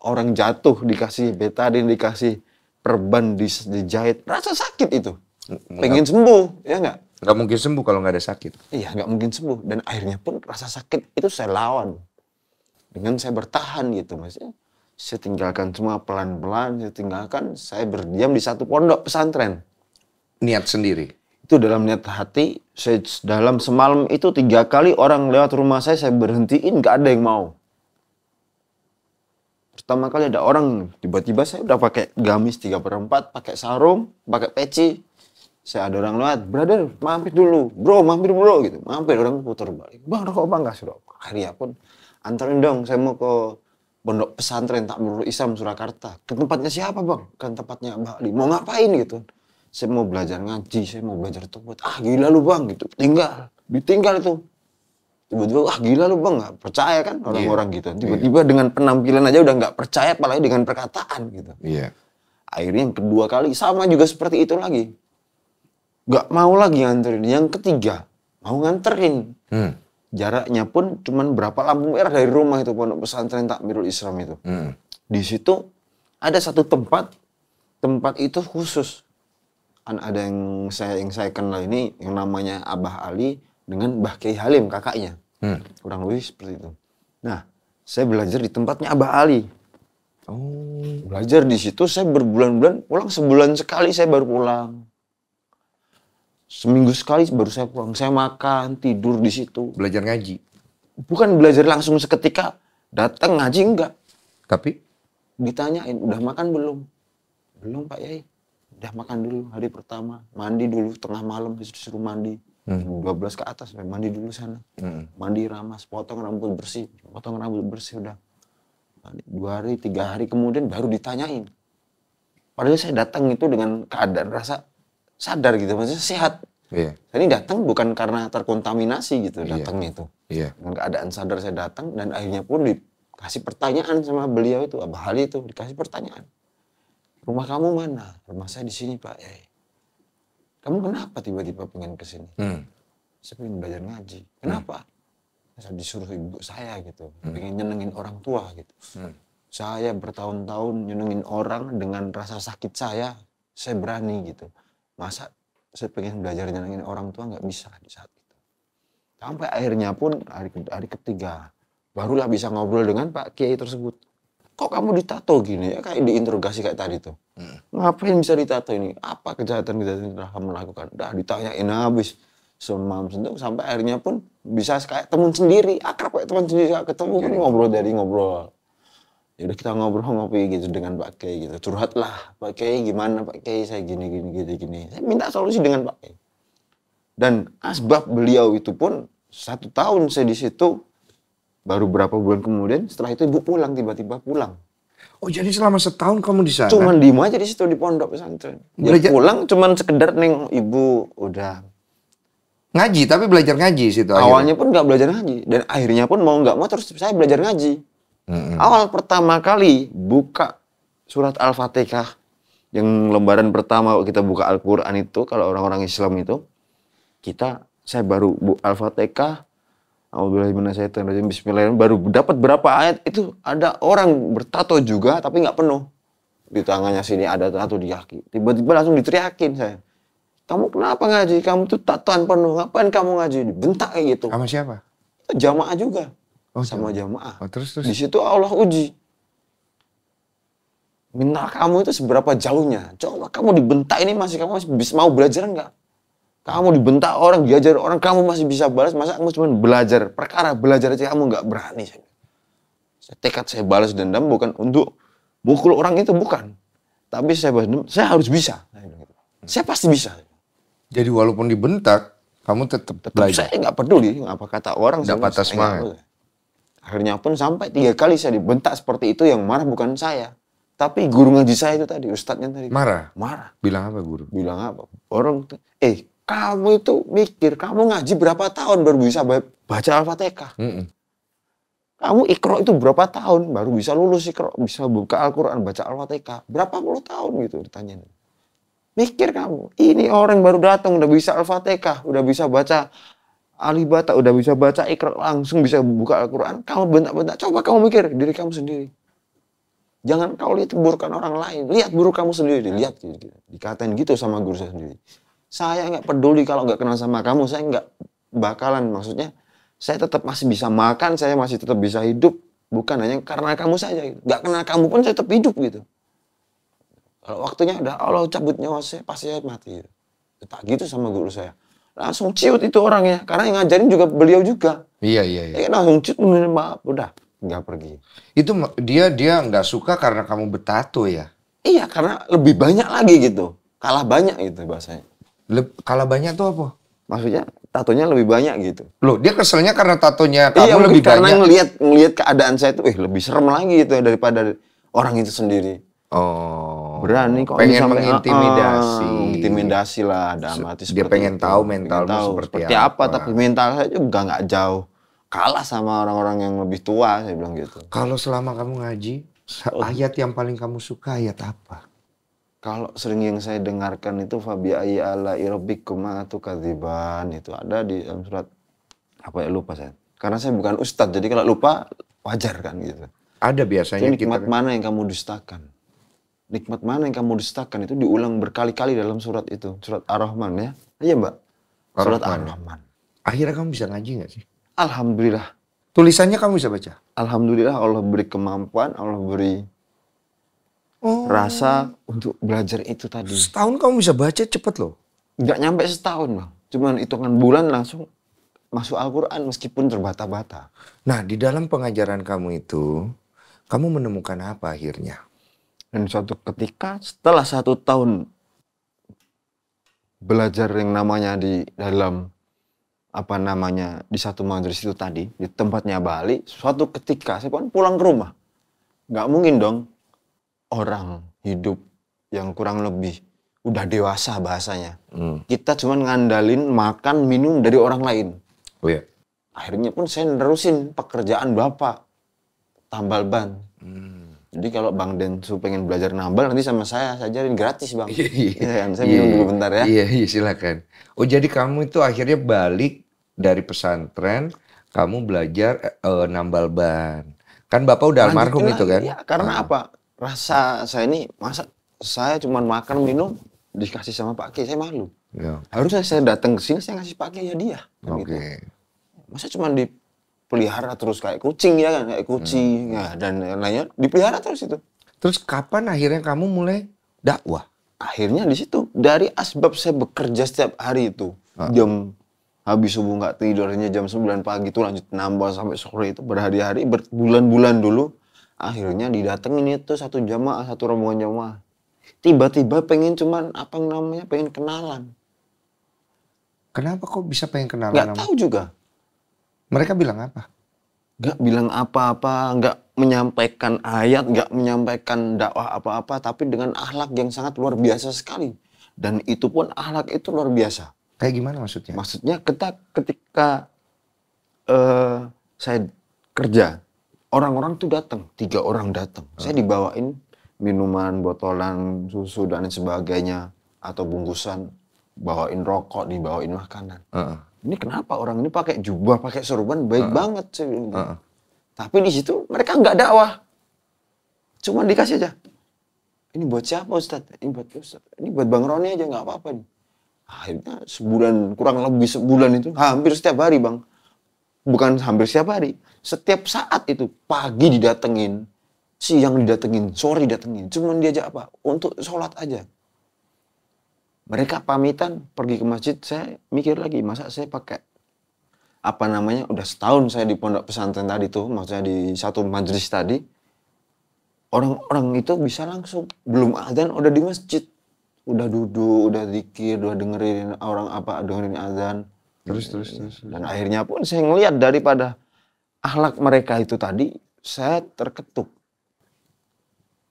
orang jatuh dikasih betadin dikasih perban dijahit rasa sakit itu hmm, pengen sembuh ya nggak Nggak mungkin sembuh kalau nggak ada sakit. Iya, nggak mungkin sembuh. Dan akhirnya pun rasa sakit itu saya lawan. Dengan saya bertahan gitu maksudnya. Saya tinggalkan semua pelan-pelan, saya tinggalkan, saya berdiam di satu pondok pesantren. Niat sendiri? Itu dalam niat hati, saya dalam semalam itu tiga kali orang lewat rumah saya, saya berhentiin, nggak ada yang mau. Pertama kali ada orang, tiba-tiba saya udah pakai gamis tiga perempat, pakai sarung, pakai peci, saya ada orang lewat, brother mampir dulu, bro mampir bro gitu, mampir orang putar balik, bang rokok bang enggak suruh? hari pun antarin dong, saya mau ke pondok pesantren tak perlu Islam Surakarta, ke tempatnya siapa bang, kan tempatnya Mbak Ali, mau ngapain gitu, saya mau belajar ngaji, saya mau belajar tobat, ah gila lu bang gitu, tinggal, ditinggal itu, tiba-tiba ah gila lu bang nggak percaya kan iya. orang-orang yeah. gitu, iya. tiba-tiba yeah. dengan penampilan aja udah nggak percaya, apalagi dengan perkataan gitu. Iya. Yeah. Akhirnya yang kedua kali sama juga seperti itu lagi nggak mau lagi nganterin. Yang ketiga mau nganterin. Hmm. Jaraknya pun cuman berapa lampu merah dari rumah itu pondok pesantren Takmirul Islam itu. Hmm. Di situ ada satu tempat, tempat itu khusus. An ada yang saya yang saya kenal ini yang namanya Abah Ali dengan Mbah Kiai Halim kakaknya. Hmm. Kurang lebih seperti itu. Nah, saya belajar di tempatnya Abah Ali. Oh. Belajar di situ saya berbulan-bulan pulang sebulan sekali saya baru pulang seminggu sekali baru saya pulang. Saya makan, tidur di situ. Belajar ngaji? Bukan belajar langsung seketika. Datang ngaji enggak. Tapi? Ditanyain, udah makan belum? Belum Pak Yai. Udah makan dulu hari pertama. Mandi dulu tengah malam disuruh mandi. Hmm. belas ke atas, mandi dulu sana. Hmm. Mandi ramas, potong rambut bersih. Potong rambut bersih udah. Dua hari, tiga hari kemudian baru ditanyain. Padahal saya datang itu dengan keadaan rasa sadar gitu maksudnya sehat. Iya. ini datang bukan karena terkontaminasi gitu iya. datangnya itu. Iya. Dengan keadaan sadar saya datang dan akhirnya pun dikasih pertanyaan sama beliau itu Abah Ali itu dikasih pertanyaan. Rumah kamu mana? Rumah saya di sini Pak. Yai. Eh, kamu kenapa tiba-tiba pengen ke sini? Hmm. Saya pengen belajar ngaji. Kenapa? Hmm. Saya disuruh ibu saya gitu, hmm. pengen nyenengin orang tua gitu. Hmm. Saya bertahun-tahun nyenengin orang dengan rasa sakit saya, saya berani gitu masa saya pengen belajar nyenengin orang tua nggak bisa di saat itu sampai akhirnya pun hari, hari ketiga barulah bisa ngobrol dengan Pak Kiai tersebut kok kamu ditato gini ya kayak diinterogasi kayak tadi tuh hmm. ngapain bisa ditato ini apa kejahatan kita yang telah kamu lakukan dah ditanyain habis semam sentuh sampai akhirnya pun bisa kayak teman sendiri akrab kayak teman sendiri ketemu kan ngobrol dari ngobrol ya udah kita ngobrol ngopi gitu dengan Pak Kiai gitu curhat lah Pak Kiai gimana Pak Kiai saya gini gini gitu gini saya minta solusi dengan Pak Kiai dan asbab beliau itu pun satu tahun saya di situ baru berapa bulan kemudian setelah itu ibu pulang tiba-tiba pulang Oh jadi selama setahun kamu di sana? Cuman di aja di situ di pondok pesantren. Ya belajar... pulang cuman sekedar neng ibu udah ngaji tapi belajar ngaji situ. Awalnya akhirnya. pun nggak belajar ngaji dan akhirnya pun mau nggak mau terus saya belajar ngaji hmm Awal pertama kali buka surat Al-Fatihah yang lembaran pertama kita buka Al-Qur'an itu kalau orang-orang Islam itu kita saya baru bu Al-Fatihah Bismillahirrahmanirrahim Bismillahirrahmanirrahim baru dapat berapa ayat itu ada orang bertato juga tapi nggak penuh di tangannya sini ada tato di kaki tiba-tiba langsung diteriakin saya kamu kenapa ngaji kamu tuh tatoan penuh ngapain kamu ngaji dibentak kayak gitu sama siapa jamaah juga oh, sama jamaah. Oh, terus terus. Di situ Allah uji. Minta kamu itu seberapa jauhnya. Coba kamu dibentak ini masih kamu masih bisa mau belajar enggak? Kamu dibentak orang, diajar orang, kamu masih bisa balas. Masa kamu cuma belajar perkara belajar aja kamu enggak berani. Saya, tekad saya balas dendam bukan untuk mukul orang itu bukan. Tapi saya balas dendam, saya harus bisa. Saya gitu. hmm. pasti bisa. Jadi walaupun dibentak, kamu tetap, tetap belajar. Saya enggak peduli apa kata orang. Tidak patah semangat. Akhirnya pun sampai tiga kali saya dibentak seperti itu yang marah bukan saya. Tapi guru ngaji saya itu tadi, ustadznya tadi. Marah? Marah. Bilang apa guru? Bilang apa? Orang, eh kamu itu mikir, kamu ngaji berapa tahun baru bisa baca Al-Fatihah? Mm -mm. Kamu ikro itu berapa tahun baru bisa lulus ikro, bisa buka Al-Quran, baca Al-Fatihah? Berapa puluh tahun gitu ditanya Mikir kamu, ini orang baru datang udah bisa Al-Fatihah, udah bisa baca alibata udah bisa baca ikra langsung bisa buka Al-Quran kamu bentak-bentak coba kamu mikir diri kamu sendiri jangan kau lihat burukan orang lain lihat buruk kamu sendiri lihat gitu, gitu. dikatain gitu sama guru saya sendiri saya nggak peduli kalau nggak kenal sama kamu saya nggak bakalan maksudnya saya tetap masih bisa makan saya masih tetap bisa hidup bukan hanya karena kamu saja gitu. nggak kenal kamu pun saya tetap hidup gitu kalau waktunya udah Allah cabut nyawa saya pasti saya mati gitu. tak gitu sama guru saya langsung ciut itu orangnya karena yang ngajarin juga beliau juga iya iya iya ya, langsung ciut maaf udah nggak pergi itu dia dia nggak suka karena kamu betato ya iya karena lebih banyak lagi gitu kalah banyak gitu bahasanya Le kalah banyak tuh apa maksudnya tatonya lebih banyak gitu loh dia keselnya karena tatonya iya, kamu iya, lebih karena banyak ngelihat ngelihat keadaan saya tuh eh lebih serem lagi gitu daripada orang itu sendiri oh berani kok pengen sampai, mengintimidasi. Uh, ah, ah. intimidasi lah ada mati Dia pengen itu. tahu mentalmu tahu seperti, seperti apa. apa, tapi mental saya juga nggak jauh kalah sama orang-orang yang lebih tua, saya bilang gitu. Kalau selama kamu ngaji, oh. ayat yang paling kamu suka ayat apa? Kalau sering yang saya dengarkan itu Fabi iya ala irobikum atau kadiban itu ada di dalam surat apa ya lupa saya. Karena saya bukan ustadz, jadi kalau lupa wajar kan gitu. Ada biasanya. Jadi nikmat kita... mana yang kamu dustakan? nikmat mana yang kamu dustakan itu diulang berkali-kali dalam surat itu, surat Ar-Rahman ya. Iya, Mbak. Ar surat Ar-Rahman. Akhirnya kamu bisa ngaji nggak sih? Alhamdulillah. Tulisannya kamu bisa baca? Alhamdulillah Allah beri kemampuan, Allah beri oh. rasa untuk belajar itu tadi. Setahun kamu bisa baca cepet loh. Nggak nyampe setahun bang. Cuman hitungan bulan langsung masuk Al-Quran meskipun terbata-bata. Nah di dalam pengajaran kamu itu, kamu menemukan apa akhirnya? Dan suatu ketika setelah satu tahun belajar yang namanya di dalam apa namanya di satu majelis itu tadi di tempatnya Bali suatu ketika saya pun pulang ke rumah nggak mungkin dong orang hidup yang kurang lebih udah dewasa bahasanya hmm. kita cuman ngandalin makan minum dari orang lain oh, iya. akhirnya pun saya nerusin pekerjaan bapak tambal ban hmm jadi kalau Bang Densu pengen belajar nambal nanti sama saya saya ajarin gratis Bang. Iya, iya. Gitu kan? Saya minum yeah, dulu bentar ya. Iya, yeah, silakan. Oh jadi kamu itu akhirnya balik dari pesantren, kamu belajar uh, nambal ban. Kan Bapak udah Lanjut almarhum itu kan? Iya, karena ah. apa? Rasa saya ini masa saya cuma makan minum dikasih sama Pak Ki, saya malu. Ya. Harusnya saya datang ke sini saya ngasih Pak Ki ya dia. Kan Oke. Okay. Gitu. Masa cuma di pelihara terus kayak kucing ya kan kayak kucing hmm. ya, dan lainnya dipelihara terus itu terus kapan akhirnya kamu mulai dakwah akhirnya di situ dari asbab saya bekerja setiap hari itu ah. jam habis subuh nggak tidurnya jam 9 pagi itu lanjut nambah sampai sore itu berhari-hari berbulan-bulan dulu akhirnya didatengin itu satu jamaah satu rombongan jamaah tiba-tiba pengen cuman apa namanya pengen kenalan kenapa kok bisa pengen kenalan nggak tahu juga mereka bilang apa? Gak bilang apa-apa, gak menyampaikan ayat, gak menyampaikan dakwah apa-apa, tapi dengan ahlak yang sangat luar biasa sekali. Dan itu pun ahlak itu luar biasa. Kayak gimana maksudnya? Maksudnya ketika, ketika uh, saya kerja, orang-orang tuh datang, tiga orang datang. Hmm. Saya dibawain minuman, botolan, susu dan sebagainya atau bungkusan, bawain rokok, dibawain makanan. Uh -uh ini kenapa orang ini pakai jubah, pakai sorban, baik uh -uh. banget sih. Uh -uh. Tapi di situ mereka nggak dakwah. Cuma dikasih aja. Ini buat siapa Ustadz? Ini buat Ustadz. Ini buat Bang Roni aja nggak apa-apa Akhirnya sebulan, kurang lebih sebulan itu hampir setiap hari Bang. Bukan hampir setiap hari. Setiap saat itu pagi didatengin, siang didatengin, sore didatengin. Cuman diajak apa? Untuk sholat aja mereka pamitan pergi ke masjid saya mikir lagi masa saya pakai apa namanya udah setahun saya di pondok pesantren tadi tuh maksudnya di satu majelis tadi orang-orang itu bisa langsung belum azan udah di masjid udah duduk udah dikir udah dengerin orang apa dengerin azan terus terus terus dan akhirnya pun saya ngelihat daripada akhlak mereka itu tadi saya terketuk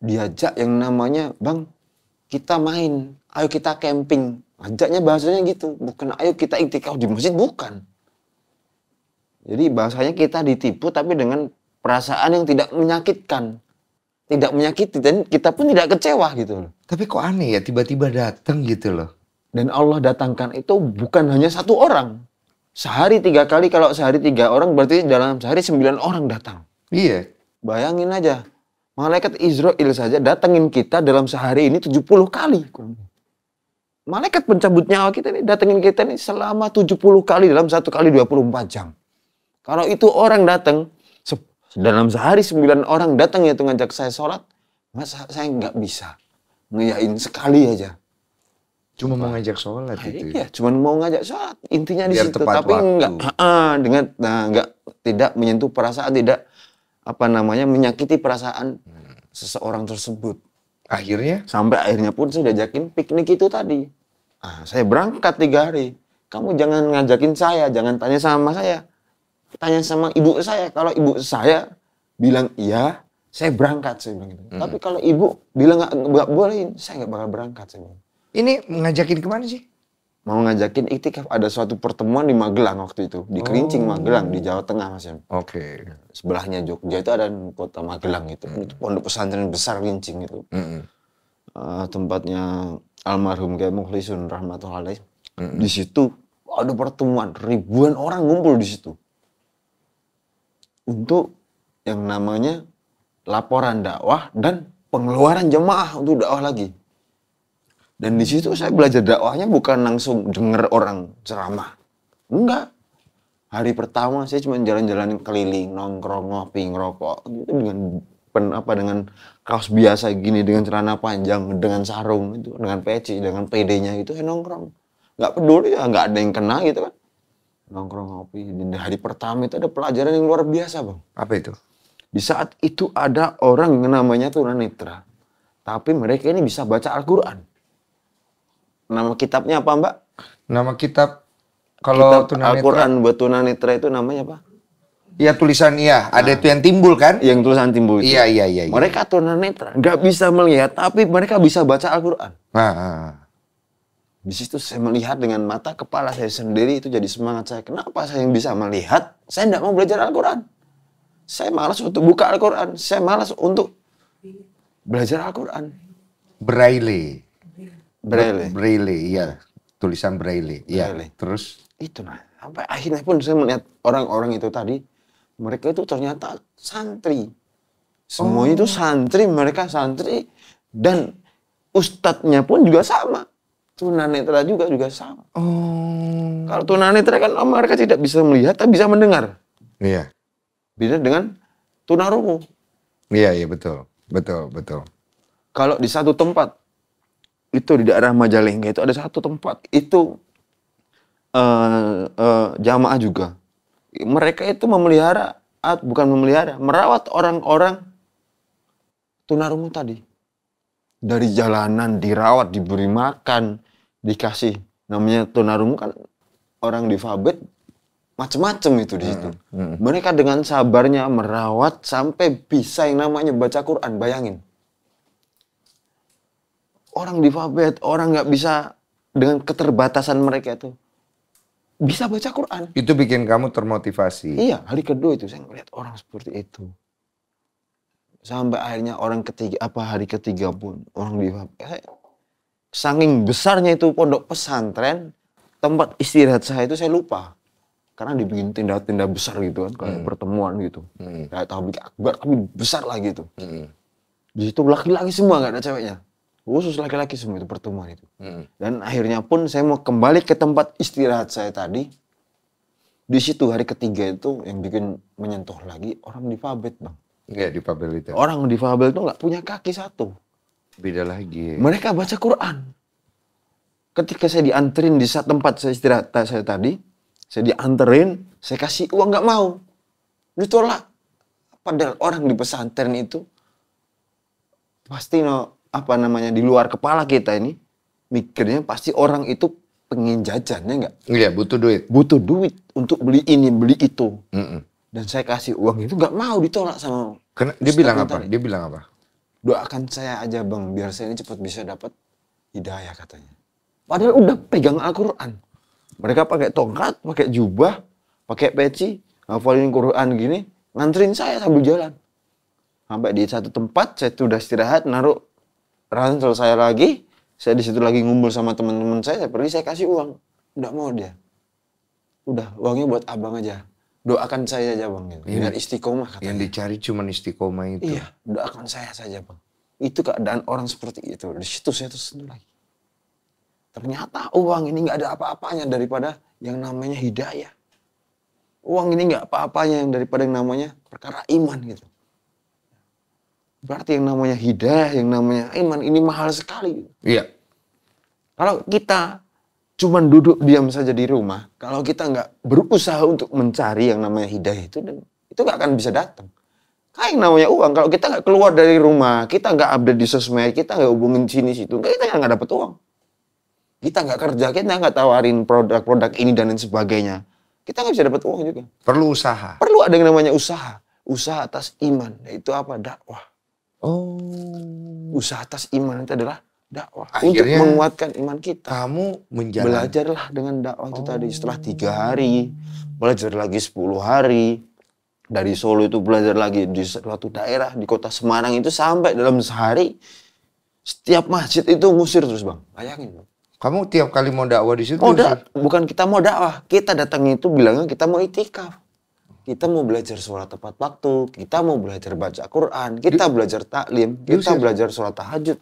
diajak yang namanya bang kita main, ayo kita camping. Ajaknya bahasanya gitu, bukan ayo kita intikau oh, di masjid, bukan. Jadi bahasanya kita ditipu tapi dengan perasaan yang tidak menyakitkan. Tidak menyakiti dan kita pun tidak kecewa gitu loh. Tapi kok aneh ya tiba-tiba datang gitu loh. Dan Allah datangkan itu bukan hanya satu orang. Sehari tiga kali, kalau sehari tiga orang berarti dalam sehari sembilan orang datang. Iya. Bayangin aja, Malaikat Israel saja datengin kita dalam sehari ini 70 kali. Malaikat pencabut nyawa kita ini datengin kita ini selama 70 kali dalam satu kali 24 jam. Kalau itu orang datang, dalam sehari 9 orang datang ya ngajak saya sholat, masa saya nggak bisa. Ngeyain sekali aja. Cuma mau ngajak sholat nah, itu. Ya? Iya, cuma mau ngajak sholat. Intinya Biar di situ, tapi nggak dengan nah, nggak tidak menyentuh perasaan, tidak apa namanya menyakiti perasaan seseorang tersebut. Akhirnya? Sampai akhirnya pun saya diajakin piknik itu tadi. Ah, saya berangkat tiga hari. Kamu jangan ngajakin saya, jangan tanya sama saya. Tanya sama ibu saya. Kalau ibu saya bilang iya, saya berangkat. Saya bilang gitu. Hmm. Tapi kalau ibu bilang nggak bolehin, saya nggak bakal berangkat. Saya bilang. Ini ngajakin kemana sih? mau ngajakin iktikaf ada suatu pertemuan di Magelang waktu itu di Kerincing oh. Magelang di Jawa Tengah mas Oke. Okay. Sebelahnya Jogja itu ada kota Magelang itu, mm. itu pondok pesantren besar Kerincing itu. Mm -hmm. uh, tempatnya almarhum Kiai Mukhlisun rahmatullahi. alaih. Mm Di situ ada pertemuan ribuan orang ngumpul di situ untuk yang namanya laporan dakwah dan pengeluaran jemaah untuk dakwah lagi. Dan di situ saya belajar dakwahnya bukan langsung denger orang ceramah. Enggak. Hari pertama saya cuma jalan-jalan keliling, nongkrong, ngopi, ngerokok gitu dengan pen, apa dengan kaos biasa gini dengan celana panjang, dengan sarung itu, dengan peci, dengan PD-nya itu saya nongkrong. Enggak peduli ya, nggak ada yang kena gitu kan. Nongkrong ngopi di hari pertama itu ada pelajaran yang luar biasa, Bang. Apa itu? Di saat itu ada orang yang namanya tunanetra. Tapi mereka ini bisa baca Al-Qur'an. Nama kitabnya apa, Mbak? Nama kitab kalau kitab Al-Qur'an buat tunanetra itu namanya apa? Iya tulisan iya, nah, ada itu yang timbul kan? Yang tulisan timbul itu. Iya, iya iya iya. Mereka tunanetra, nggak bisa melihat, tapi mereka bisa baca Al-Qur'an. Nah, nah. Di situ saya melihat dengan mata kepala saya sendiri itu jadi semangat saya. Kenapa saya yang bisa melihat? Saya tidak mau belajar Al-Quran. Saya malas untuk buka Al-Quran. Saya malas untuk belajar Al-Quran. Braille. Braille. Braille, iya. Tulisan Braille, iya. Terus? Itu nah, sampai akhirnya pun saya melihat orang-orang itu tadi, mereka itu ternyata santri. Semuanya oh. itu santri, mereka santri dan ustadznya pun juga sama. Tunanetra juga juga sama. Oh. Kalau tunanetra kan oh, mereka tidak bisa melihat tapi bisa mendengar. Iya. Beda dengan tunarungu. Iya, iya betul. Betul, betul. Kalau di satu tempat itu di daerah Majalengka itu ada satu tempat itu uh, uh, jamaah juga. Mereka itu memelihara ah, bukan memelihara, merawat orang-orang tunarungu tadi. Dari jalanan dirawat, diberi makan, dikasih namanya tunarungu kan orang difabel macem-macem itu di situ. Hmm, hmm. Mereka dengan sabarnya merawat sampai bisa yang namanya baca Quran, bayangin orang difabet, orang nggak bisa dengan keterbatasan mereka itu bisa baca Quran. Itu bikin kamu termotivasi. Iya, hari kedua itu saya ngeliat orang seperti itu. Sampai akhirnya orang ketiga apa hari ketiga pun orang difabet. Sanging besarnya itu pondok pesantren, tempat istirahat saya itu saya lupa. Karena dibikin tenda-tenda besar gitu kan, kayak hmm. pertemuan gitu. Hmm. Kayak tahu akbar tapi besar lah gitu. Hmm. Di situ laki-laki semua nggak ada ceweknya khusus laki-laki semua itu pertemuan itu. Hmm. Dan akhirnya pun saya mau kembali ke tempat istirahat saya tadi. Di situ hari ketiga itu yang bikin menyentuh lagi orang difabel bang. Iya difabel itu. Orang difabel itu nggak punya kaki satu. Beda lagi. Mereka baca Quran. Ketika saya dianterin di saat tempat saya istirahat saya tadi, saya dianterin, saya kasih uang nggak mau, ditolak. Padahal orang di pesantren itu pasti no apa namanya di luar kepala kita ini mikirnya pasti orang itu pengen jajannya nggak? Iya butuh duit. Butuh duit untuk beli ini beli itu. Mm -mm. Dan saya kasih uang itu nggak mau ditolak sama. Karena dia bilang apa? Tadi. Dia bilang apa? Doakan saya aja bang biar saya ini cepat bisa dapat hidayah katanya. Padahal udah pegang Al-Quran. Mereka pakai tongkat, pakai jubah, pakai peci, ngafalin Quran gini, nganterin saya sambil jalan. Sampai di satu tempat, saya sudah istirahat, naruh Perasaan selesai lagi, saya di situ lagi ngumpul sama teman-teman saya, saya pergi saya kasih uang. Udah mau dia. Udah, uangnya buat abang aja. Doakan saya aja bang. Gitu. istiqomah katanya. Yang dicari cuma istiqomah itu. Iya, doakan saya saja bang. Itu keadaan orang seperti itu. Di situ saya tersentuh lagi. Ternyata uang ini nggak ada apa-apanya daripada yang namanya hidayah. Uang ini nggak apa-apanya yang daripada yang namanya perkara iman gitu. Berarti yang namanya hidayah, yang namanya iman ini mahal sekali. Iya. Kalau kita cuman duduk diam saja di rumah, kalau kita nggak berusaha untuk mencari yang namanya hidayah itu, itu nggak akan bisa datang. Kayak namanya uang, kalau kita nggak keluar dari rumah, kita nggak update di sosmed, kita nggak hubungin sini situ, kita nggak dapet uang. Kita nggak kerja, kita nggak tawarin produk-produk ini dan lain sebagainya. Kita nggak bisa dapat uang juga. Perlu usaha. Perlu ada yang namanya usaha. Usaha atas iman, Itu apa? Dakwah. Oh. Usaha atas iman itu adalah dakwah Akhirnya, untuk menguatkan iman kita. Kamu menjalan. belajarlah dengan dakwah itu oh. tadi setelah tiga hari, belajar lagi sepuluh hari. Dari Solo itu belajar lagi di suatu daerah di kota Semarang itu sampai dalam sehari setiap masjid itu musir terus bang, bayangin bang. Kamu tiap kali mau dakwah di situ? Oh, dakwah, bukan kita mau dakwah, kita datang itu bilangnya kita mau itikaf kita mau belajar sholat tepat waktu, kita mau belajar baca Quran, kita di, belajar taklim, kita belajar sholat tahajud.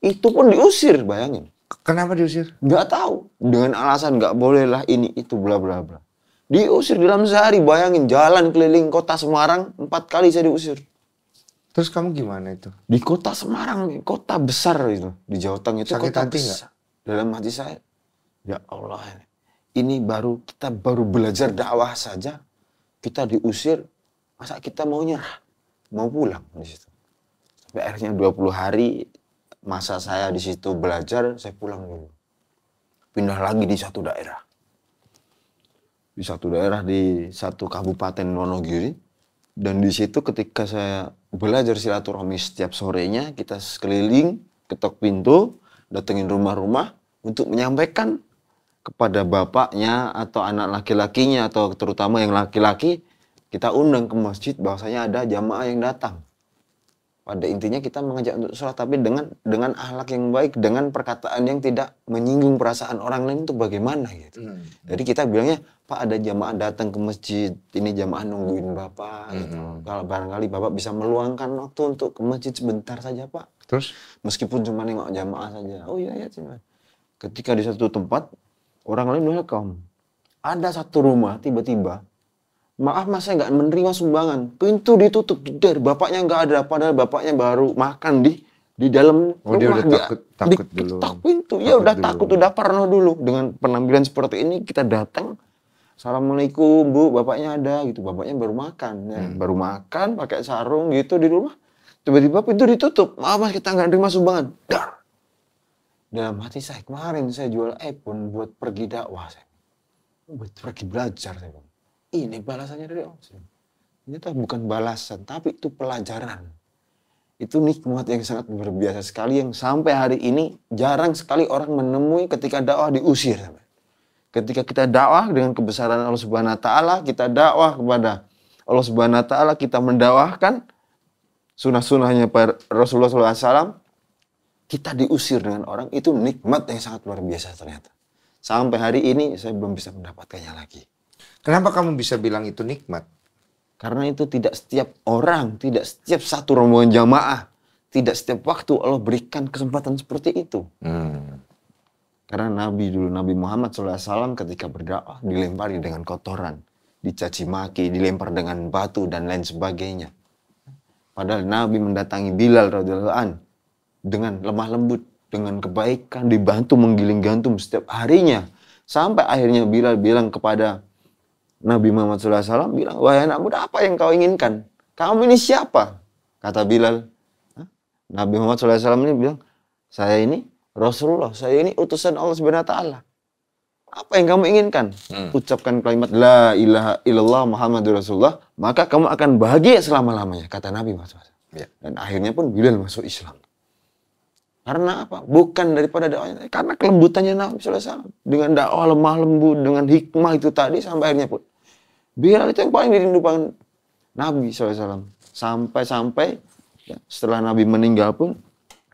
Itu pun diusir, bayangin. Kenapa diusir? Gak tahu. Dengan alasan gak bolehlah ini itu bla bla bla. Diusir dalam sehari, bayangin jalan keliling kota Semarang empat kali saya diusir. Terus kamu gimana itu? Di kota Semarang, kota besar itu di Jawa Tengah itu Sakit kota hati besar. Gak? Dalam hati saya, ya Allah ini baru kita baru belajar dakwah saja kita diusir, masa kita mau nyerah? Mau pulang di situ. Sampai akhirnya 20 hari masa saya di situ belajar, saya pulang dulu. Pindah lagi di satu daerah. Di satu daerah di satu kabupaten Wonogiri. Dan di situ ketika saya belajar silaturahmi setiap sorenya, kita sekeliling, ketok pintu, datengin rumah-rumah untuk menyampaikan kepada bapaknya atau anak laki-lakinya atau terutama yang laki-laki kita undang ke masjid bahwasanya ada jamaah yang datang pada intinya kita mengajak untuk sholat tapi dengan dengan ahlak yang baik dengan perkataan yang tidak menyinggung perasaan orang lain itu bagaimana gitu hmm. hmm. jadi kita bilangnya pak ada jamaah datang ke masjid ini jamaah nungguin bapak hmm. gitu hmm. kalau barangkali bapak bisa meluangkan waktu untuk ke masjid sebentar saja pak terus meskipun cuma nengok jamaah saja oh iya iya cuman ketika di satu tempat Orang lain welcome. Ada satu rumah tiba-tiba, maaf mas saya nggak menerima sumbangan. Pintu ditutup, dari Bapaknya nggak ada, padahal bapaknya baru makan di di dalam oh, rumah dia udah dia, takut, takut di, dulu. Tak pintu, ya takut ya udah dulu. takut, udah parno dulu. Dengan penampilan seperti ini kita datang, assalamualaikum bu, bapaknya ada gitu, bapaknya baru makan, ya. hmm. baru makan pakai sarung gitu di rumah. Tiba-tiba pintu ditutup, maaf mas kita nggak menerima sumbangan. Dar, dalam hati saya kemarin saya jual iPhone buat pergi dakwah saya buat pergi belajar saya bilang ini balasannya dari Allah saya tuh bukan balasan tapi itu pelajaran itu nikmat yang sangat luar biasa sekali yang sampai hari ini jarang sekali orang menemui ketika dakwah diusir ketika kita dakwah dengan kebesaran Allah Subhanahu wa taala kita dakwah kepada Allah Subhanahu wa taala kita mendakwahkan sunah-sunahnya Rasulullah SAW kita diusir dengan orang itu nikmat yang sangat luar biasa ternyata. Sampai hari ini saya belum bisa mendapatkannya lagi. Kenapa kamu bisa bilang itu nikmat? Karena itu tidak setiap orang, tidak setiap satu rombongan jamaah, tidak setiap waktu Allah berikan kesempatan seperti itu. Hmm. Karena Nabi dulu, Nabi Muhammad SAW ketika berdakwah dilempari dengan kotoran, dicaci maki, dilempar dengan batu dan lain sebagainya. Padahal Nabi mendatangi Bilal radhiyallahu an dengan lemah lembut, dengan kebaikan, dibantu menggiling gantung setiap harinya. Sampai akhirnya Bilal bilang kepada Nabi Muhammad SAW, bilang, wahai anak muda apa yang kau inginkan? Kamu ini siapa? Kata Bilal. Nabi Muhammad SAW ini bilang, saya ini Rasulullah, saya ini utusan Allah Subhanahu Taala. Apa yang kamu inginkan? Hmm. Ucapkan kalimat La ilaha illallah Muhammad Rasulullah, maka kamu akan bahagia selama-lamanya, kata Nabi Muhammad SAW. Ya. Dan akhirnya pun Bilal masuk Islam. Karena apa? Bukan daripada doanya Karena kelembutannya Nabi SAW. Dengan dakwah lemah lembut, dengan hikmah itu tadi sampai akhirnya pun. Bilal itu yang paling dirindukan Nabi SAW. Sampai-sampai ya, setelah Nabi meninggal pun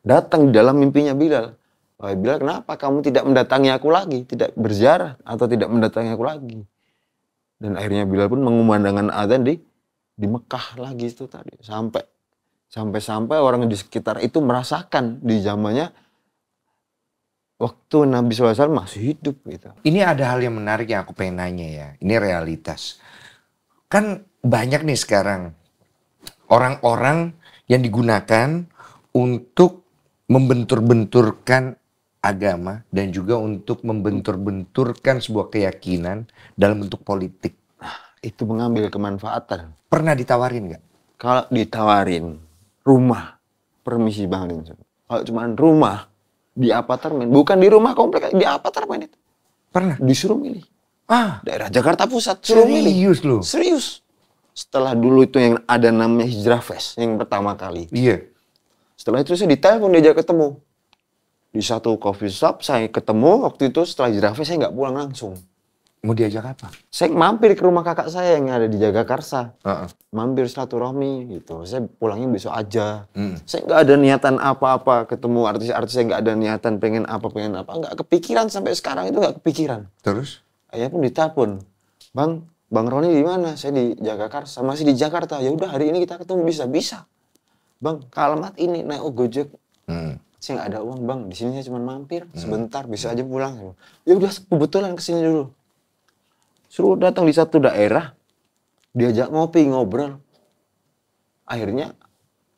datang dalam mimpinya Bilal. Wahai Bilal kenapa kamu tidak mendatangi aku lagi? Tidak berziarah atau tidak mendatangi aku lagi? Dan akhirnya Bilal pun mengumandangkan adzan di di Mekah lagi itu tadi. Sampai Sampai-sampai orang di sekitar itu merasakan di zamannya waktu Nabi SAW masih hidup gitu. Ini ada hal yang menarik yang aku pengen nanya ya. Ini realitas. Kan banyak nih sekarang orang-orang yang digunakan untuk membentur-benturkan agama dan juga untuk membentur-benturkan sebuah keyakinan dalam bentuk politik. Nah, itu mengambil kemanfaatan. Pernah ditawarin nggak? Kalau ditawarin, rumah. Permisi bang Insun. Kalau cuma rumah di apartemen, bukan di rumah komplek, di apartemen itu. Pernah? Disuruh milih. Ah, daerah Jakarta Pusat suruh serius milih. Serius Serius. Setelah dulu itu yang ada namanya Hijrah Fest yang pertama kali. Iya. Setelah itu saya ditelepon diajak ketemu. Di satu coffee shop saya ketemu waktu itu setelah Hijrah Fest saya nggak pulang langsung. Mau diajak apa? Saya mampir ke rumah kakak saya yang ada di Jagakarsa. Uh -uh. Mampir silaturahmi gitu. Saya pulangnya besok aja. Mm. Saya nggak ada niatan apa-apa ketemu artis-artis. Saya nggak ada niatan pengen apa pengen apa. Nggak kepikiran sampai sekarang itu nggak kepikiran. Terus? Ayah pun ditelepon. Bang, Bang Roni di mana? Saya di Jagakarsa. Masih di Jakarta. Ya udah hari ini kita ketemu bisa bisa. Bang, kalimat ini naik oh, gojek. Mm saya nggak ada uang bang di sini saya cuma mampir mm. sebentar bisa aja pulang ya udah kebetulan kesini dulu Suruh datang di satu daerah, diajak ngopi, ngobrol. Akhirnya,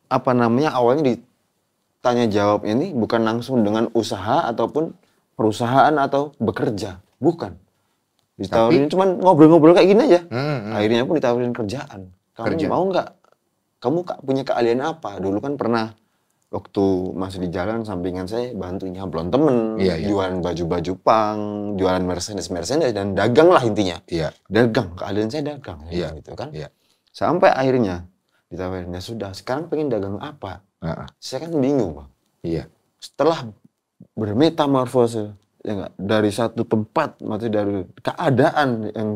apa namanya, awalnya ditanya jawab ini bukan langsung dengan usaha ataupun perusahaan atau bekerja. Bukan. Ditawarin Tapi, cuman ngobrol-ngobrol kayak gini aja. Hmm, hmm. Akhirnya pun ditawarin kerjaan. Kamu Kerja. mau nggak? Kamu punya keahlian apa? Dulu kan pernah waktu masih di jalan sampingan saya bantu nyablon temen, iya, iya. jualan baju-baju pang, jualan mercedes-mercedes dan dagang lah intinya. Iya. Dagang, keadaan saya dagang ya, iya. gitu kan. Iya. Sampai akhirnya ya sudah, sekarang pengen dagang apa? Uh -uh. Saya kan bingung, Bang. Iya. Setelah bermetamorfose ya enggak, dari satu tempat, maksudnya dari keadaan yang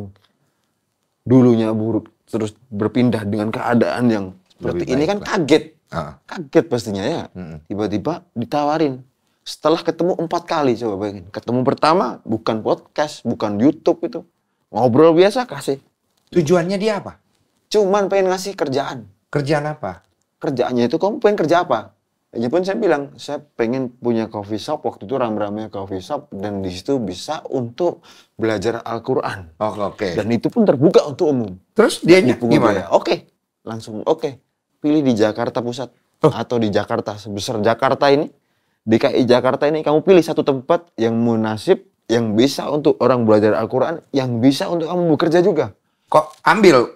dulunya buruk terus berpindah dengan keadaan yang seperti ini kan kaget Uh. Kaget pastinya ya. Tiba-tiba ditawarin. Setelah ketemu empat kali coba bayangin. Ketemu pertama bukan podcast, bukan YouTube itu. Ngobrol biasa kasih. Tujuannya dia apa? Cuman pengen ngasih kerjaan. Kerjaan apa? Kerjaannya itu kamu pengen kerja apa? Ya pun saya bilang, saya pengen punya coffee shop waktu itu rame ramenya coffee shop dan di situ bisa untuk belajar Al-Qur'an. Oke. okay. Dan itu pun terbuka untuk umum. Terus dia gimana? Oke. Okay. Langsung oke. Okay pilih di Jakarta Pusat oh. atau di Jakarta sebesar Jakarta ini, DKI Jakarta ini kamu pilih satu tempat yang munasib, yang bisa untuk orang belajar Al-Qur'an, yang bisa untuk kamu bekerja juga. Kok ambil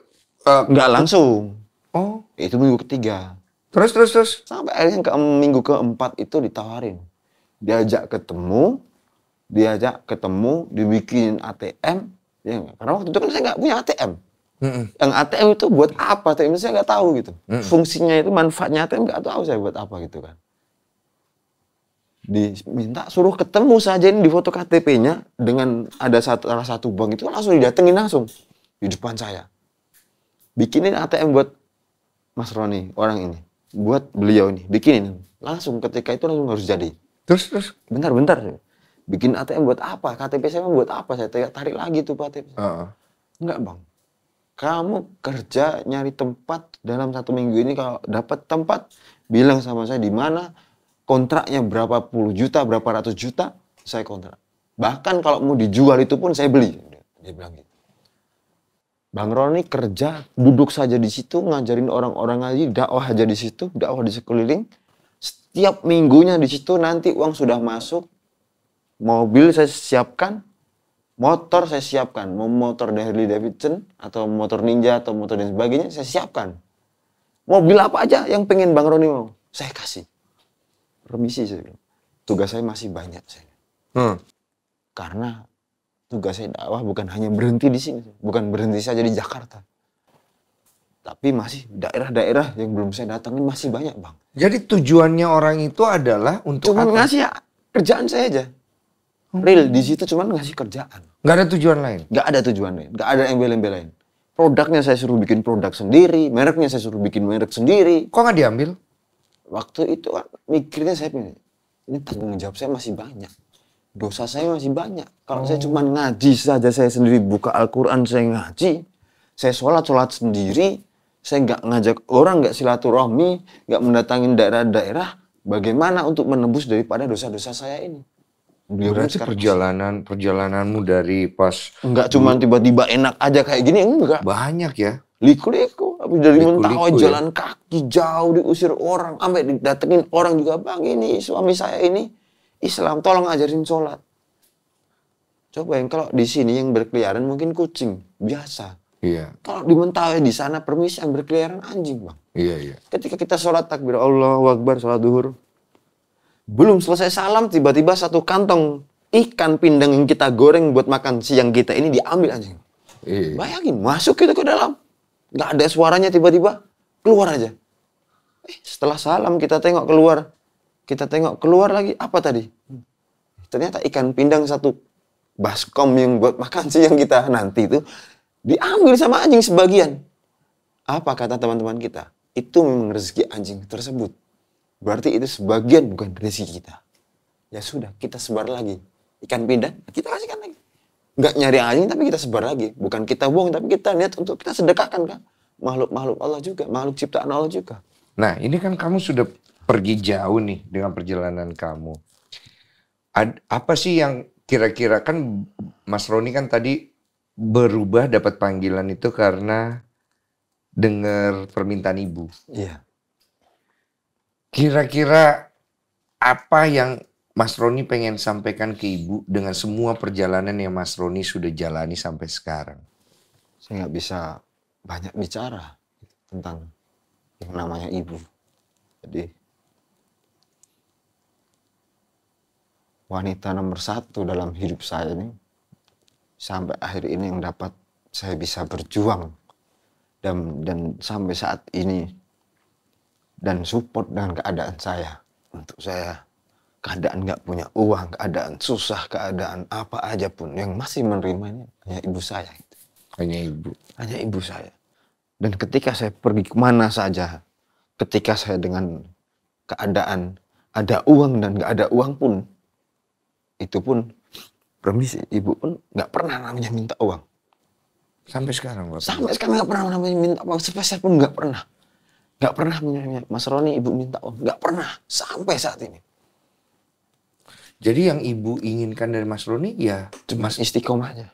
uh, nggak langsung? Oh, itu minggu ketiga. Terus terus terus sampai akhirnya ke minggu keempat itu ditawarin. Diajak ketemu, diajak ketemu, dibikin ATM, ya karena waktu itu kan saya nggak punya ATM mm Yang ATM itu buat apa? ATM saya nggak tahu gitu. mm Fungsinya itu manfaatnya ATM nggak tahu saya buat apa gitu kan. Diminta suruh ketemu saja ini di foto KTP-nya dengan ada satu salah satu bank itu langsung didatengin langsung di depan saya. Bikinin ATM buat Mas Roni orang ini, buat beliau ini, bikinin langsung ketika itu langsung harus jadi. Terus terus bentar-bentar bikin ATM buat apa? KTP saya buat apa? Saya tarik lagi tuh KTP. Uh-uh. Enggak bang, kamu kerja nyari tempat dalam satu minggu ini kalau dapat tempat bilang sama saya di mana kontraknya berapa puluh juta berapa ratus juta saya kontrak bahkan kalau mau dijual itu pun saya beli dia bilang gitu Bang Roni kerja duduk saja di situ ngajarin orang-orang ngaji dakwah aja di situ dakwah di sekeliling setiap minggunya di situ nanti uang sudah masuk mobil saya siapkan motor saya siapkan mau motor Harley Davidson atau motor Ninja atau motor dan sebagainya saya siapkan mobil apa aja yang pengen Bang Roni mau saya kasih remisi saya bilang tugas saya masih banyak saya hmm. karena tugas saya dakwah bukan hanya berhenti di sini bukan berhenti saja di Jakarta tapi masih daerah-daerah yang belum saya datangin masih banyak bang jadi tujuannya orang itu adalah untuk cuma ngasih kerjaan saya aja Real hmm. di situ cuman ngasih kerjaan. Gak ada tujuan lain. Gak ada tujuan lain. Gak ada yang embel lain. Produknya saya suruh bikin produk sendiri, mereknya saya suruh bikin merek sendiri. Kok nggak diambil? Waktu itu kan mikirnya saya ini, ini tanggung jawab saya masih banyak. Dosa saya masih banyak. Kalau oh. saya cuma ngaji saja saya sendiri buka Al-Quran saya ngaji, saya sholat sholat sendiri, saya nggak ngajak orang, nggak silaturahmi, nggak mendatangi daerah-daerah. Bagaimana untuk menembus daripada dosa-dosa saya ini? Berarti kan perjalanan perjalananmu dari pas enggak cuma tiba-tiba enak aja kayak gini enggak banyak ya liku-liku tapi dari liku, Mentawai oh, ya. liku, jalan ya? kaki jauh diusir orang sampai didatengin orang juga bang ini suami saya ini Islam tolong ajarin sholat coba yang kalau di sini yang berkeliaran mungkin kucing biasa Iya. Kalau di Mentawai di sana permisi yang berkeliaran anjing bang. Iya iya. Ketika kita sholat takbir Allah wakbar sholat duhur belum selesai salam, tiba-tiba satu kantong ikan pindang yang kita goreng buat makan siang kita ini diambil anjing. Iya. Bayangin, masuk kita ke dalam. Gak ada suaranya tiba-tiba, keluar aja. Eh, setelah salam kita tengok keluar. Kita tengok keluar lagi, apa tadi? Ternyata ikan pindang satu baskom yang buat makan siang kita nanti itu diambil sama anjing sebagian. Apa kata teman-teman kita? Itu memang rezeki anjing tersebut. Berarti itu sebagian bukan rezeki kita. Ya sudah, kita sebar lagi. Ikan pindah kita kasihkan lagi. Nggak nyari anjing, tapi kita sebar lagi. Bukan kita buang, tapi kita niat untuk kita sedekahkan kan. Makhluk-makhluk Allah juga, makhluk ciptaan Allah juga. Nah, ini kan kamu sudah pergi jauh nih dengan perjalanan kamu. Ad, apa sih yang kira-kira kan Mas Roni kan tadi berubah dapat panggilan itu karena dengar permintaan ibu. Iya. Kira-kira apa yang Mas Roni pengen sampaikan ke Ibu dengan semua perjalanan yang Mas Roni sudah jalani sampai sekarang? Saya nggak bisa banyak bicara tentang yang namanya Ibu. Jadi wanita nomor satu dalam hidup saya ini sampai akhir ini yang dapat saya bisa berjuang dan dan sampai saat ini dan support dengan keadaan saya. Untuk saya, keadaan nggak punya uang, keadaan susah, keadaan apa aja pun yang masih menerimanya hanya ibu saya. Hanya ibu. Hanya ibu saya. Dan ketika saya pergi kemana saja, ketika saya dengan keadaan ada uang dan nggak ada uang pun, itu pun permisi ibu pun nggak pernah namanya minta uang. Sampai sekarang, Bapak. Sampai sekarang nggak pernah namanya minta uang, sepeser pun nggak pernah. Gak pernah menyanyi. Mas Roni ibu minta om. Gak pernah sampai saat ini. Jadi yang ibu inginkan dari Mas Roni ya mas istiqomahnya.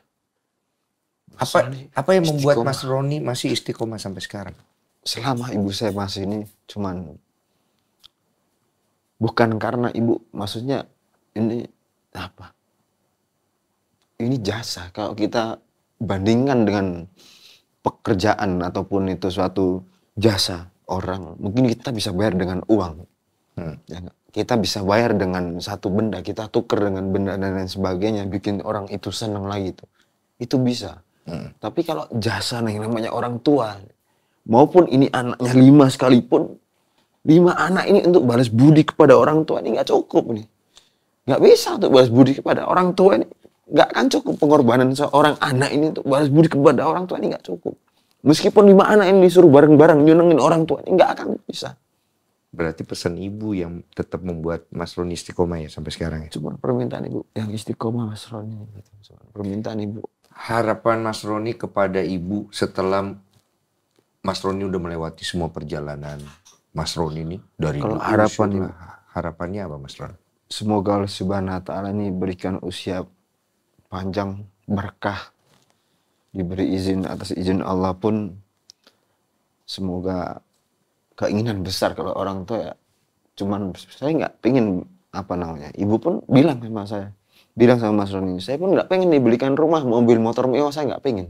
apa Roni, apa yang membuat Mas Roni masih istiqomah sampai sekarang? Selama ibu saya masih ini cuman bukan karena ibu maksudnya ini apa? Ini jasa kalau kita bandingkan dengan pekerjaan ataupun itu suatu jasa orang mungkin kita bisa bayar dengan uang hmm. ya, kita bisa bayar dengan satu benda kita tuker dengan benda dan lain sebagainya bikin orang itu senang lagi itu itu bisa hmm. tapi kalau jasa nih namanya orang tua maupun ini anaknya lima sekalipun lima anak ini untuk balas budi kepada orang tua ini nggak cukup nih nggak bisa untuk balas budi kepada orang tua ini nggak akan cukup pengorbanan seorang anak ini untuk balas budi kepada orang tua ini nggak cukup Meskipun lima anak ini disuruh bareng-bareng nyenengin orang tuanya nggak akan bisa. Berarti pesan ibu yang tetap membuat Mas Roni istiqomah ya sampai sekarang ya? Cuma permintaan ibu yang istiqomah Mas Roni. Gitu. Permintaan ibu. Harapan Mas Roni kepada ibu setelah Mas Roni udah melewati semua perjalanan Mas Roni ini dari Kalau harapan ibu, harapannya apa Mas Roni? Semoga Allah Subhanahu wa taala ini berikan usia panjang berkah diberi izin atas izin Allah pun semoga keinginan besar kalau orang tua ya cuman saya nggak pengen apa namanya ibu pun bilang sama saya bilang sama Mas Roni saya pun nggak pengen dibelikan rumah mobil motor mewah saya nggak pengen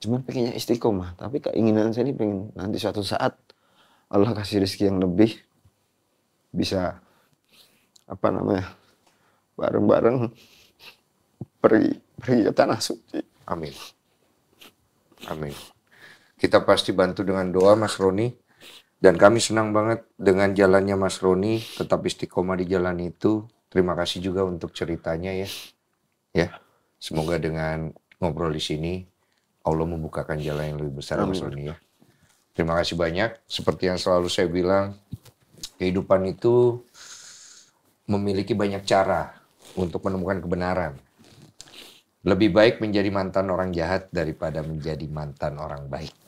cuman pengennya istiqomah tapi keinginan saya ini pengen nanti suatu saat Allah kasih rezeki yang lebih bisa apa namanya bareng-bareng pergi pergi ke tanah suci Amin. Amin. Kita pasti bantu dengan doa Mas Roni. Dan kami senang banget dengan jalannya Mas Roni, tetap istiqomah di jalan itu. Terima kasih juga untuk ceritanya ya. Ya, semoga dengan ngobrol di sini, Allah membukakan jalan yang lebih besar Mas Roni ya. Terima kasih banyak. Seperti yang selalu saya bilang, kehidupan itu memiliki banyak cara untuk menemukan kebenaran lebih baik menjadi mantan orang jahat daripada menjadi mantan orang baik.